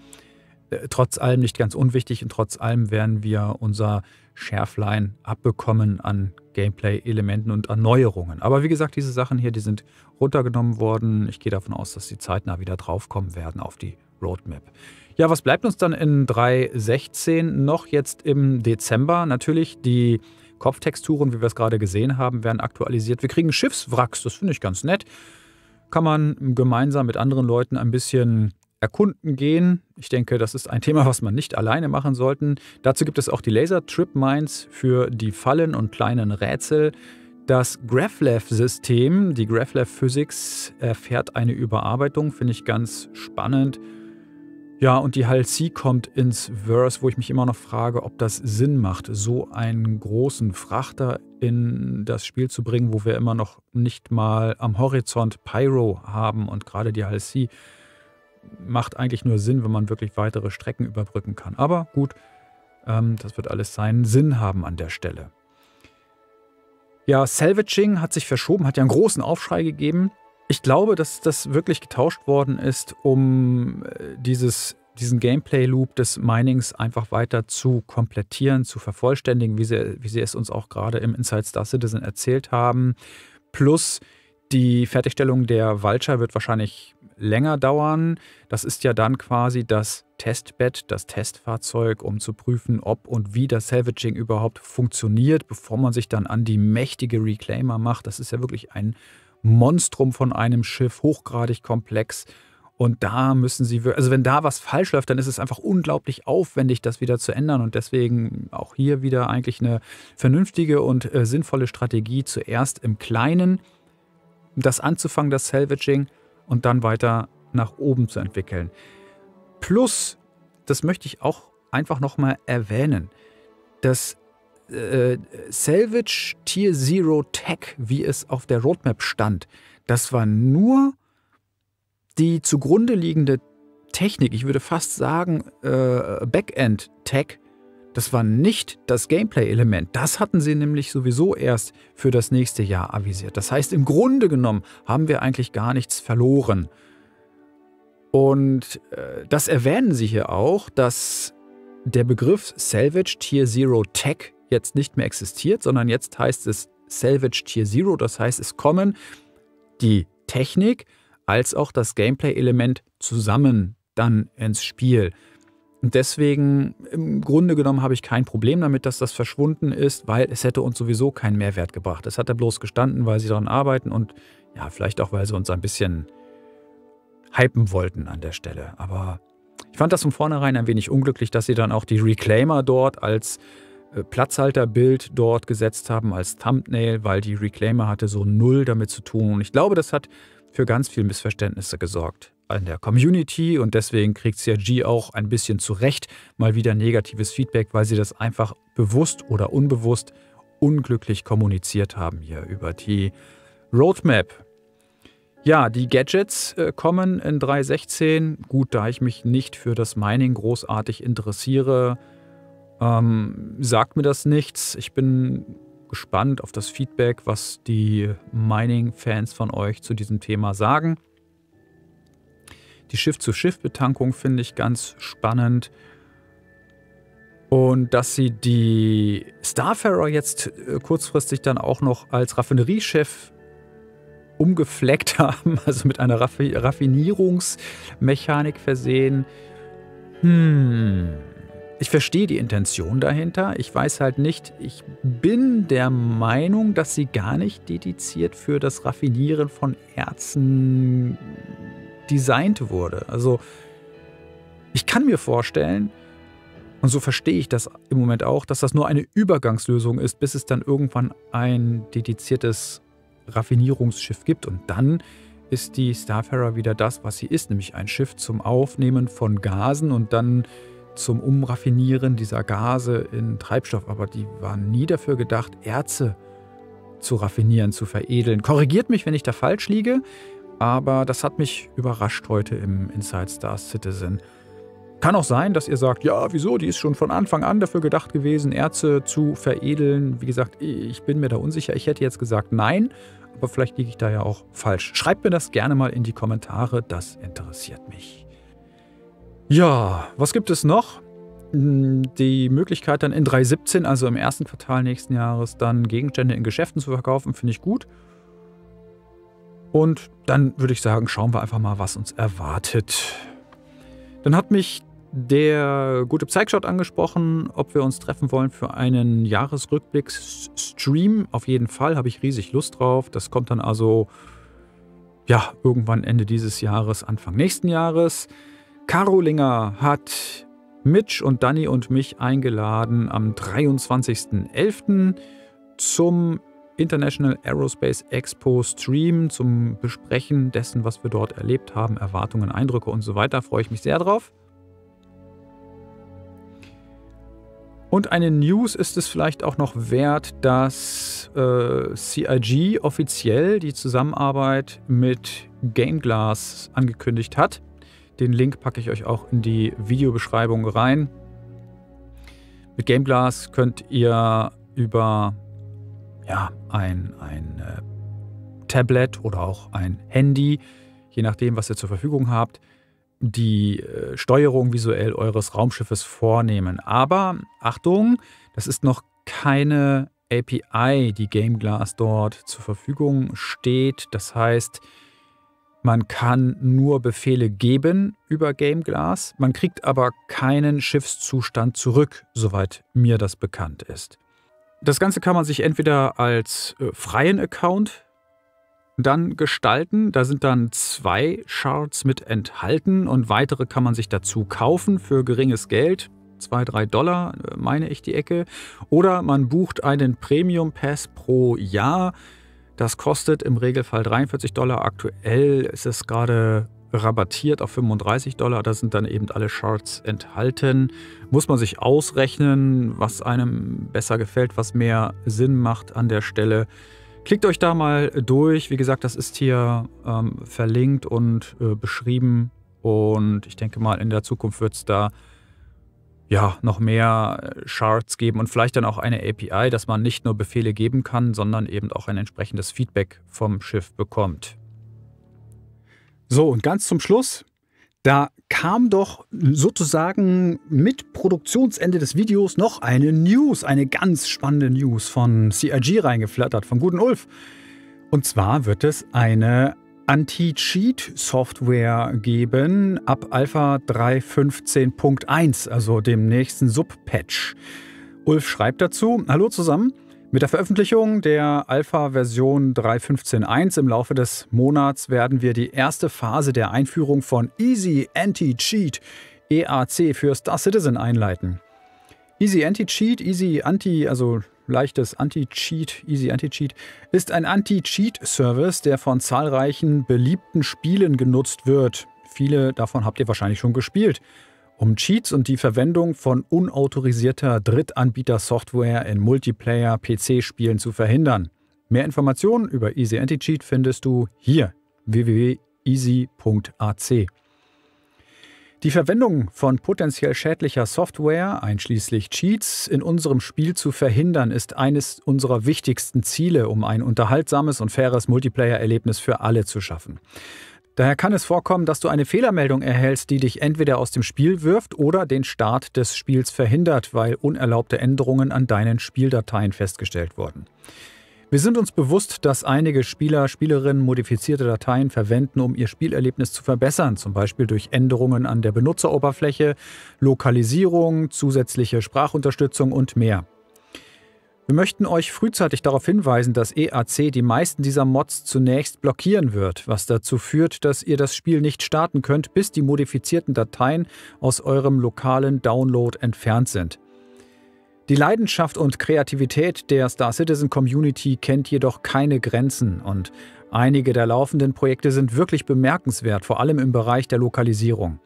äh, trotz allem nicht ganz unwichtig und trotz allem werden wir unser Schärflein abbekommen an Gameplay-Elementen und Erneuerungen. Aber wie gesagt, diese Sachen hier, die sind runtergenommen worden. Ich gehe davon aus, dass sie zeitnah wieder draufkommen werden auf die Roadmap. Ja, was bleibt uns dann in 316 noch jetzt im Dezember? Natürlich die Kopftexturen, wie wir es gerade gesehen haben, werden aktualisiert. Wir kriegen Schiffswracks, das finde ich ganz nett. Kann man gemeinsam mit anderen Leuten ein bisschen erkunden gehen. Ich denke, das ist ein Thema, was man nicht alleine machen sollte. Dazu gibt es auch die Laser Trip Mines für die Fallen und kleinen Rätsel. Das graflev system die graflev Physics, erfährt eine Überarbeitung, finde ich ganz spannend. Ja, und die HLC kommt ins Verse, wo ich mich immer noch frage, ob das Sinn macht, so einen großen Frachter in das Spiel zu bringen, wo wir immer noch nicht mal am Horizont Pyro haben und gerade die HLC macht eigentlich nur Sinn, wenn man wirklich weitere Strecken überbrücken kann. Aber gut, ähm, das wird alles seinen Sinn haben an der Stelle. Ja, Salvaging hat sich verschoben, hat ja einen großen Aufschrei gegeben. Ich glaube, dass das wirklich getauscht worden ist, um äh, dieses, diesen Gameplay-Loop des Minings einfach weiter zu komplettieren, zu vervollständigen, wie sie, wie sie es uns auch gerade im Inside Star Citizen erzählt haben. Plus die Fertigstellung der Vulture wird wahrscheinlich länger dauern. Das ist ja dann quasi das Testbett, das Testfahrzeug, um zu prüfen, ob und wie das Salvaging überhaupt funktioniert, bevor man sich dann an die mächtige Reclaimer macht. Das ist ja wirklich ein Monstrum von einem Schiff, hochgradig komplex. Und da müssen sie, also wenn da was falsch läuft, dann ist es einfach unglaublich aufwendig, das wieder zu ändern. Und deswegen auch hier wieder eigentlich eine vernünftige und äh, sinnvolle Strategie, zuerst im Kleinen das anzufangen, das Salvaging, und dann weiter nach oben zu entwickeln. Plus, das möchte ich auch einfach nochmal erwähnen, dass äh, Salvage Tier Zero Tech, wie es auf der Roadmap stand, das war nur die zugrunde liegende Technik, ich würde fast sagen äh, Backend Tech, das war nicht das Gameplay-Element. Das hatten sie nämlich sowieso erst für das nächste Jahr avisiert. Das heißt, im Grunde genommen haben wir eigentlich gar nichts verloren. Und äh, das erwähnen sie hier auch, dass der Begriff Salvage Tier Zero Tech jetzt nicht mehr existiert, sondern jetzt heißt es Salvage Tier Zero. Das heißt, es kommen die Technik als auch das Gameplay-Element zusammen dann ins Spiel. Und deswegen, im Grunde genommen, habe ich kein Problem damit, dass das verschwunden ist, weil es hätte uns sowieso keinen Mehrwert gebracht. Es hat ja bloß gestanden, weil sie daran arbeiten und ja, vielleicht auch, weil sie uns ein bisschen hypen wollten an der Stelle. Aber ich fand das von vornherein ein wenig unglücklich, dass sie dann auch die Reclaimer dort als äh, Platzhalterbild dort gesetzt haben als Thumbnail, weil die Reclaimer hatte so null damit zu tun. Und ich glaube, das hat für ganz viele Missverständnisse gesorgt in der Community und deswegen kriegt CRG auch ein bisschen zu Recht mal wieder negatives Feedback, weil sie das einfach bewusst oder unbewusst unglücklich kommuniziert haben hier über die Roadmap. Ja, die Gadgets äh, kommen in 3.16. Gut, da ich mich nicht für das Mining großartig interessiere, ähm, sagt mir das nichts. Ich bin gespannt auf das Feedback, was die Mining-Fans von euch zu diesem Thema sagen. Die Schiff-zu-Schiff-Betankung finde ich ganz spannend. Und dass sie die Starfarer jetzt äh, kurzfristig dann auch noch als Raffineriechef umgefleckt haben, also mit einer Raffi Raffinierungsmechanik versehen. Hmm. Ich verstehe die Intention dahinter. Ich weiß halt nicht, ich bin der Meinung, dass sie gar nicht dediziert für das Raffinieren von Erzen designt wurde. Also ich kann mir vorstellen, und so verstehe ich das im Moment auch, dass das nur eine Übergangslösung ist, bis es dann irgendwann ein dediziertes Raffinierungsschiff gibt. Und dann ist die Starfarer wieder das, was sie ist, nämlich ein Schiff zum Aufnehmen von Gasen und dann zum Umraffinieren dieser Gase in Treibstoff, aber die waren nie dafür gedacht, Erze zu raffinieren, zu veredeln. Korrigiert mich, wenn ich da falsch liege, aber das hat mich überrascht heute im Inside Star Citizen. Kann auch sein, dass ihr sagt, ja, wieso, die ist schon von Anfang an dafür gedacht gewesen, Erze zu veredeln. Wie gesagt, ich bin mir da unsicher. Ich hätte jetzt gesagt nein, aber vielleicht liege ich da ja auch falsch. Schreibt mir das gerne mal in die Kommentare, das interessiert mich. Ja, was gibt es noch? Hm, die Möglichkeit dann in 3.17, also im ersten Quartal nächsten Jahres, dann Gegenstände in Geschäften zu verkaufen, finde ich gut. Und dann würde ich sagen, schauen wir einfach mal, was uns erwartet. Dann hat mich der gute Zeigshot angesprochen, ob wir uns treffen wollen für einen Jahresrückblicksstream. Auf jeden Fall habe ich riesig Lust drauf. Das kommt dann also ja irgendwann Ende dieses Jahres, Anfang nächsten Jahres. Karolinger hat Mitch und Danny und mich eingeladen am 23.11. zum International Aerospace Expo Stream zum Besprechen dessen, was wir dort erlebt haben, Erwartungen, Eindrücke und so weiter. Freue ich mich sehr drauf. Und eine News ist es vielleicht auch noch wert, dass äh, CIG offiziell die Zusammenarbeit mit Game Glass angekündigt hat. Den Link packe ich euch auch in die Videobeschreibung rein. Mit GameGlass könnt ihr über ja, ein, ein äh, Tablet oder auch ein Handy, je nachdem, was ihr zur Verfügung habt, die äh, Steuerung visuell eures Raumschiffes vornehmen. Aber Achtung, das ist noch keine API, die GameGlass dort zur Verfügung steht. Das heißt, man kann nur Befehle geben über Game Glass, man kriegt aber keinen Schiffszustand zurück, soweit mir das bekannt ist. Das Ganze kann man sich entweder als äh, freien Account dann gestalten. Da sind dann zwei Shards mit enthalten und weitere kann man sich dazu kaufen für geringes Geld. 2, 3 Dollar, äh, meine ich die Ecke. Oder man bucht einen Premium Pass pro Jahr das kostet im Regelfall 43 Dollar. Aktuell ist es gerade rabattiert auf 35 Dollar. Da sind dann eben alle Shards enthalten. Muss man sich ausrechnen, was einem besser gefällt, was mehr Sinn macht an der Stelle. Klickt euch da mal durch. Wie gesagt, das ist hier ähm, verlinkt und äh, beschrieben. Und ich denke mal, in der Zukunft wird es da ja, noch mehr äh, Shards geben und vielleicht dann auch eine API, dass man nicht nur Befehle geben kann, sondern eben auch ein entsprechendes Feedback vom Schiff bekommt. So, und ganz zum Schluss, da kam doch sozusagen mit Produktionsende des Videos noch eine News, eine ganz spannende News von CRG reingeflattert, vom guten Ulf. Und zwar wird es eine Anti-Cheat-Software geben ab Alpha 3.15.1, also dem nächsten Sub-Patch. Ulf schreibt dazu: Hallo zusammen. Mit der Veröffentlichung der Alpha-Version 3.15.1 im Laufe des Monats werden wir die erste Phase der Einführung von Easy Anti-Cheat EAC für Star Citizen einleiten. Easy Anti-Cheat, Easy Anti, also leichtes Anti-Cheat, Easy Anti-Cheat, ist ein Anti-Cheat-Service, der von zahlreichen beliebten Spielen genutzt wird. Viele davon habt ihr wahrscheinlich schon gespielt. Um Cheats und die Verwendung von unautorisierter Drittanbieter-Software in Multiplayer-PC-Spielen zu verhindern. Mehr Informationen über Easy Anti-Cheat findest du hier www.easy.ac. Die Verwendung von potenziell schädlicher Software, einschließlich Cheats, in unserem Spiel zu verhindern, ist eines unserer wichtigsten Ziele, um ein unterhaltsames und faires Multiplayer-Erlebnis für alle zu schaffen. Daher kann es vorkommen, dass du eine Fehlermeldung erhältst, die dich entweder aus dem Spiel wirft oder den Start des Spiels verhindert, weil unerlaubte Änderungen an deinen Spieldateien festgestellt wurden. Wir sind uns bewusst, dass einige Spieler, Spielerinnen modifizierte Dateien verwenden, um ihr Spielerlebnis zu verbessern, zum Beispiel durch Änderungen an der Benutzeroberfläche, Lokalisierung, zusätzliche Sprachunterstützung und mehr. Wir möchten euch frühzeitig darauf hinweisen, dass EAC die meisten dieser Mods zunächst blockieren wird, was dazu führt, dass ihr das Spiel nicht starten könnt, bis die modifizierten Dateien aus eurem lokalen Download entfernt sind. Die Leidenschaft und Kreativität der Star Citizen Community kennt jedoch keine Grenzen und einige der laufenden Projekte sind wirklich bemerkenswert, vor allem im Bereich der Lokalisierung.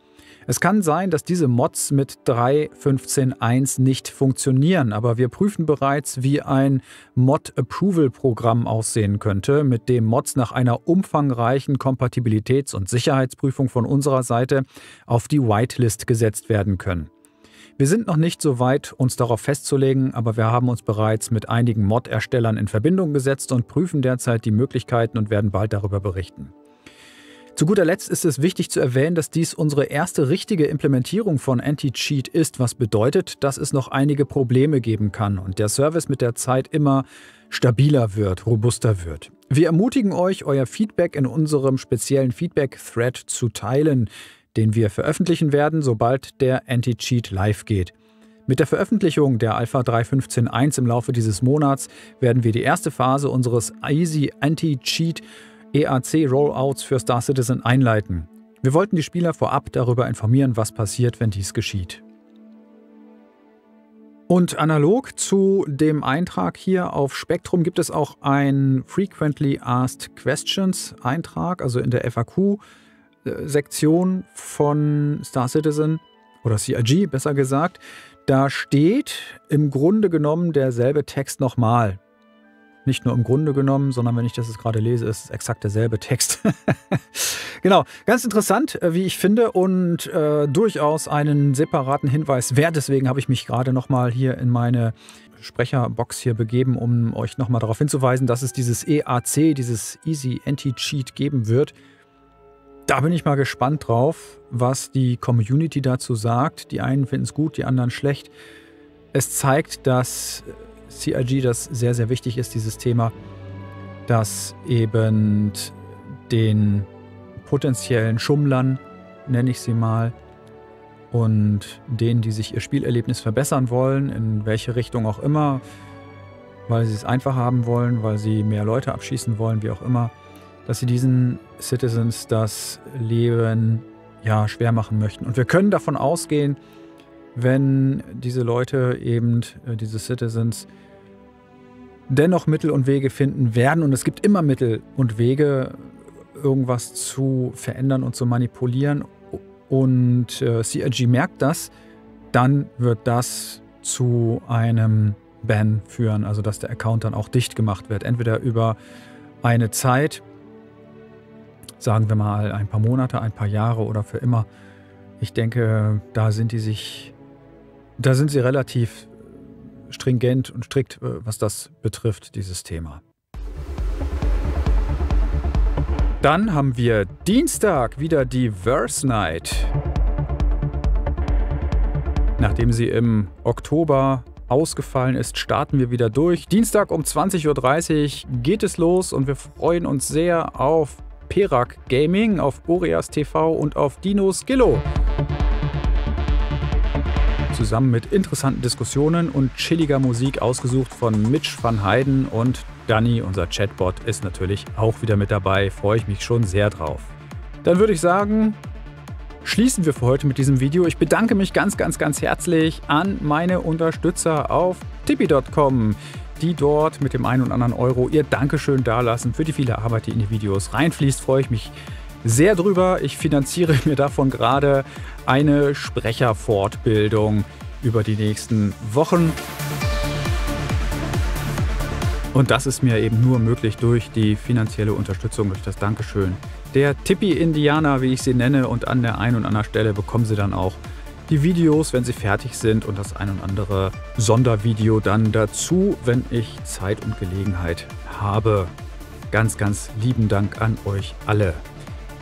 Es kann sein, dass diese Mods mit 3.15.1 nicht funktionieren, aber wir prüfen bereits, wie ein Mod-Approval-Programm aussehen könnte, mit dem Mods nach einer umfangreichen Kompatibilitäts- und Sicherheitsprüfung von unserer Seite auf die Whitelist gesetzt werden können. Wir sind noch nicht so weit, uns darauf festzulegen, aber wir haben uns bereits mit einigen Mod-Erstellern in Verbindung gesetzt und prüfen derzeit die Möglichkeiten und werden bald darüber berichten. Zu guter Letzt ist es wichtig zu erwähnen, dass dies unsere erste richtige Implementierung von Anti-Cheat ist, was bedeutet, dass es noch einige Probleme geben kann und der Service mit der Zeit immer stabiler wird, robuster wird. Wir ermutigen euch, euer Feedback in unserem speziellen Feedback-Thread zu teilen den wir veröffentlichen werden, sobald der Anti-Cheat live geht. Mit der Veröffentlichung der Alpha 3.15.1 im Laufe dieses Monats werden wir die erste Phase unseres Easy Anti-Cheat EAC Rollouts für Star Citizen einleiten. Wir wollten die Spieler vorab darüber informieren, was passiert, wenn dies geschieht. Und analog zu dem Eintrag hier auf Spektrum gibt es auch einen Frequently Asked Questions Eintrag, also in der FAQ. Sektion von Star Citizen oder CIG besser gesagt, da steht im Grunde genommen derselbe Text nochmal. Nicht nur im Grunde genommen, sondern wenn ich das jetzt gerade lese, ist es exakt derselbe Text. genau, ganz interessant, äh, wie ich finde, und äh, durchaus einen separaten Hinweis wert. Deswegen habe ich mich gerade nochmal hier in meine Sprecherbox hier begeben, um euch nochmal darauf hinzuweisen, dass es dieses EAC, dieses Easy Anti-Cheat geben wird. Da bin ich mal gespannt drauf, was die Community dazu sagt. Die einen finden es gut, die anderen schlecht. Es zeigt, dass CIG das sehr, sehr wichtig ist, dieses Thema, dass eben den potenziellen Schummlern, nenne ich sie mal, und denen, die sich ihr Spielerlebnis verbessern wollen, in welche Richtung auch immer, weil sie es einfach haben wollen, weil sie mehr Leute abschießen wollen, wie auch immer, dass sie diesen Citizens das Leben ja schwer machen möchten. Und wir können davon ausgehen, wenn diese Leute eben, äh, diese Citizens, dennoch Mittel und Wege finden werden. Und es gibt immer Mittel und Wege, irgendwas zu verändern und zu manipulieren. Und äh, CRG merkt das, dann wird das zu einem Ban führen, also dass der Account dann auch dicht gemacht wird. Entweder über eine Zeit, sagen wir mal, ein paar Monate, ein paar Jahre oder für immer. Ich denke, da sind die sich, da sind sie relativ stringent und strikt, äh, was das betrifft, dieses Thema. Dann haben wir Dienstag wieder die Verse Night. Nachdem sie im Oktober ausgefallen ist, starten wir wieder durch. Dienstag um 20.30 Uhr geht es los und wir freuen uns sehr auf Perak Gaming, auf Oreas TV und auf Dino Skillo. Zusammen mit interessanten Diskussionen und chilliger Musik ausgesucht von Mitch van Heiden und Danny, unser Chatbot, ist natürlich auch wieder mit dabei. Freue ich mich schon sehr drauf. Dann würde ich sagen, schließen wir für heute mit diesem Video. Ich bedanke mich ganz, ganz, ganz herzlich an meine Unterstützer auf tippy.com die dort mit dem einen und anderen Euro ihr Dankeschön dalassen für die viele Arbeit, die in die Videos reinfließt. Freue ich mich sehr drüber. Ich finanziere mir davon gerade eine Sprecherfortbildung über die nächsten Wochen. Und das ist mir eben nur möglich durch die finanzielle Unterstützung, durch das Dankeschön der Tippi-Indianer, wie ich sie nenne. Und an der einen und anderen Stelle bekommen sie dann auch die Videos, wenn sie fertig sind und das ein und andere Sondervideo dann dazu, wenn ich Zeit und Gelegenheit habe. Ganz, ganz lieben Dank an euch alle.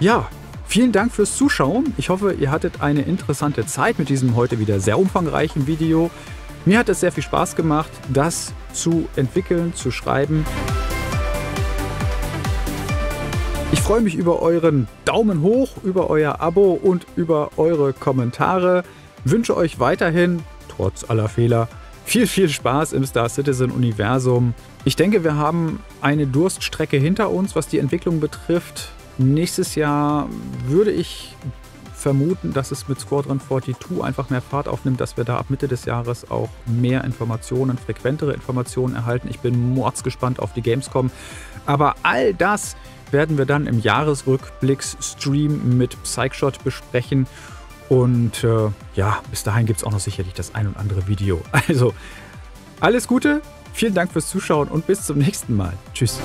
Ja, Vielen Dank fürs Zuschauen. Ich hoffe, ihr hattet eine interessante Zeit mit diesem heute wieder sehr umfangreichen Video. Mir hat es sehr viel Spaß gemacht, das zu entwickeln, zu schreiben. Ich freue mich über euren Daumen hoch, über euer Abo und über eure Kommentare. Wünsche euch weiterhin, trotz aller Fehler, viel, viel Spaß im Star Citizen Universum. Ich denke, wir haben eine Durststrecke hinter uns, was die Entwicklung betrifft. Nächstes Jahr würde ich vermuten, dass es mit Squadron 42 einfach mehr Fahrt aufnimmt, dass wir da ab Mitte des Jahres auch mehr Informationen, frequentere Informationen erhalten. Ich bin mordsgespannt auf die Gamescom. Aber all das werden wir dann im jahresrückblicks mit Psychshot besprechen. Und äh, ja, bis dahin gibt es auch noch sicherlich das ein und andere Video. Also, alles Gute, vielen Dank fürs Zuschauen und bis zum nächsten Mal. Tschüss.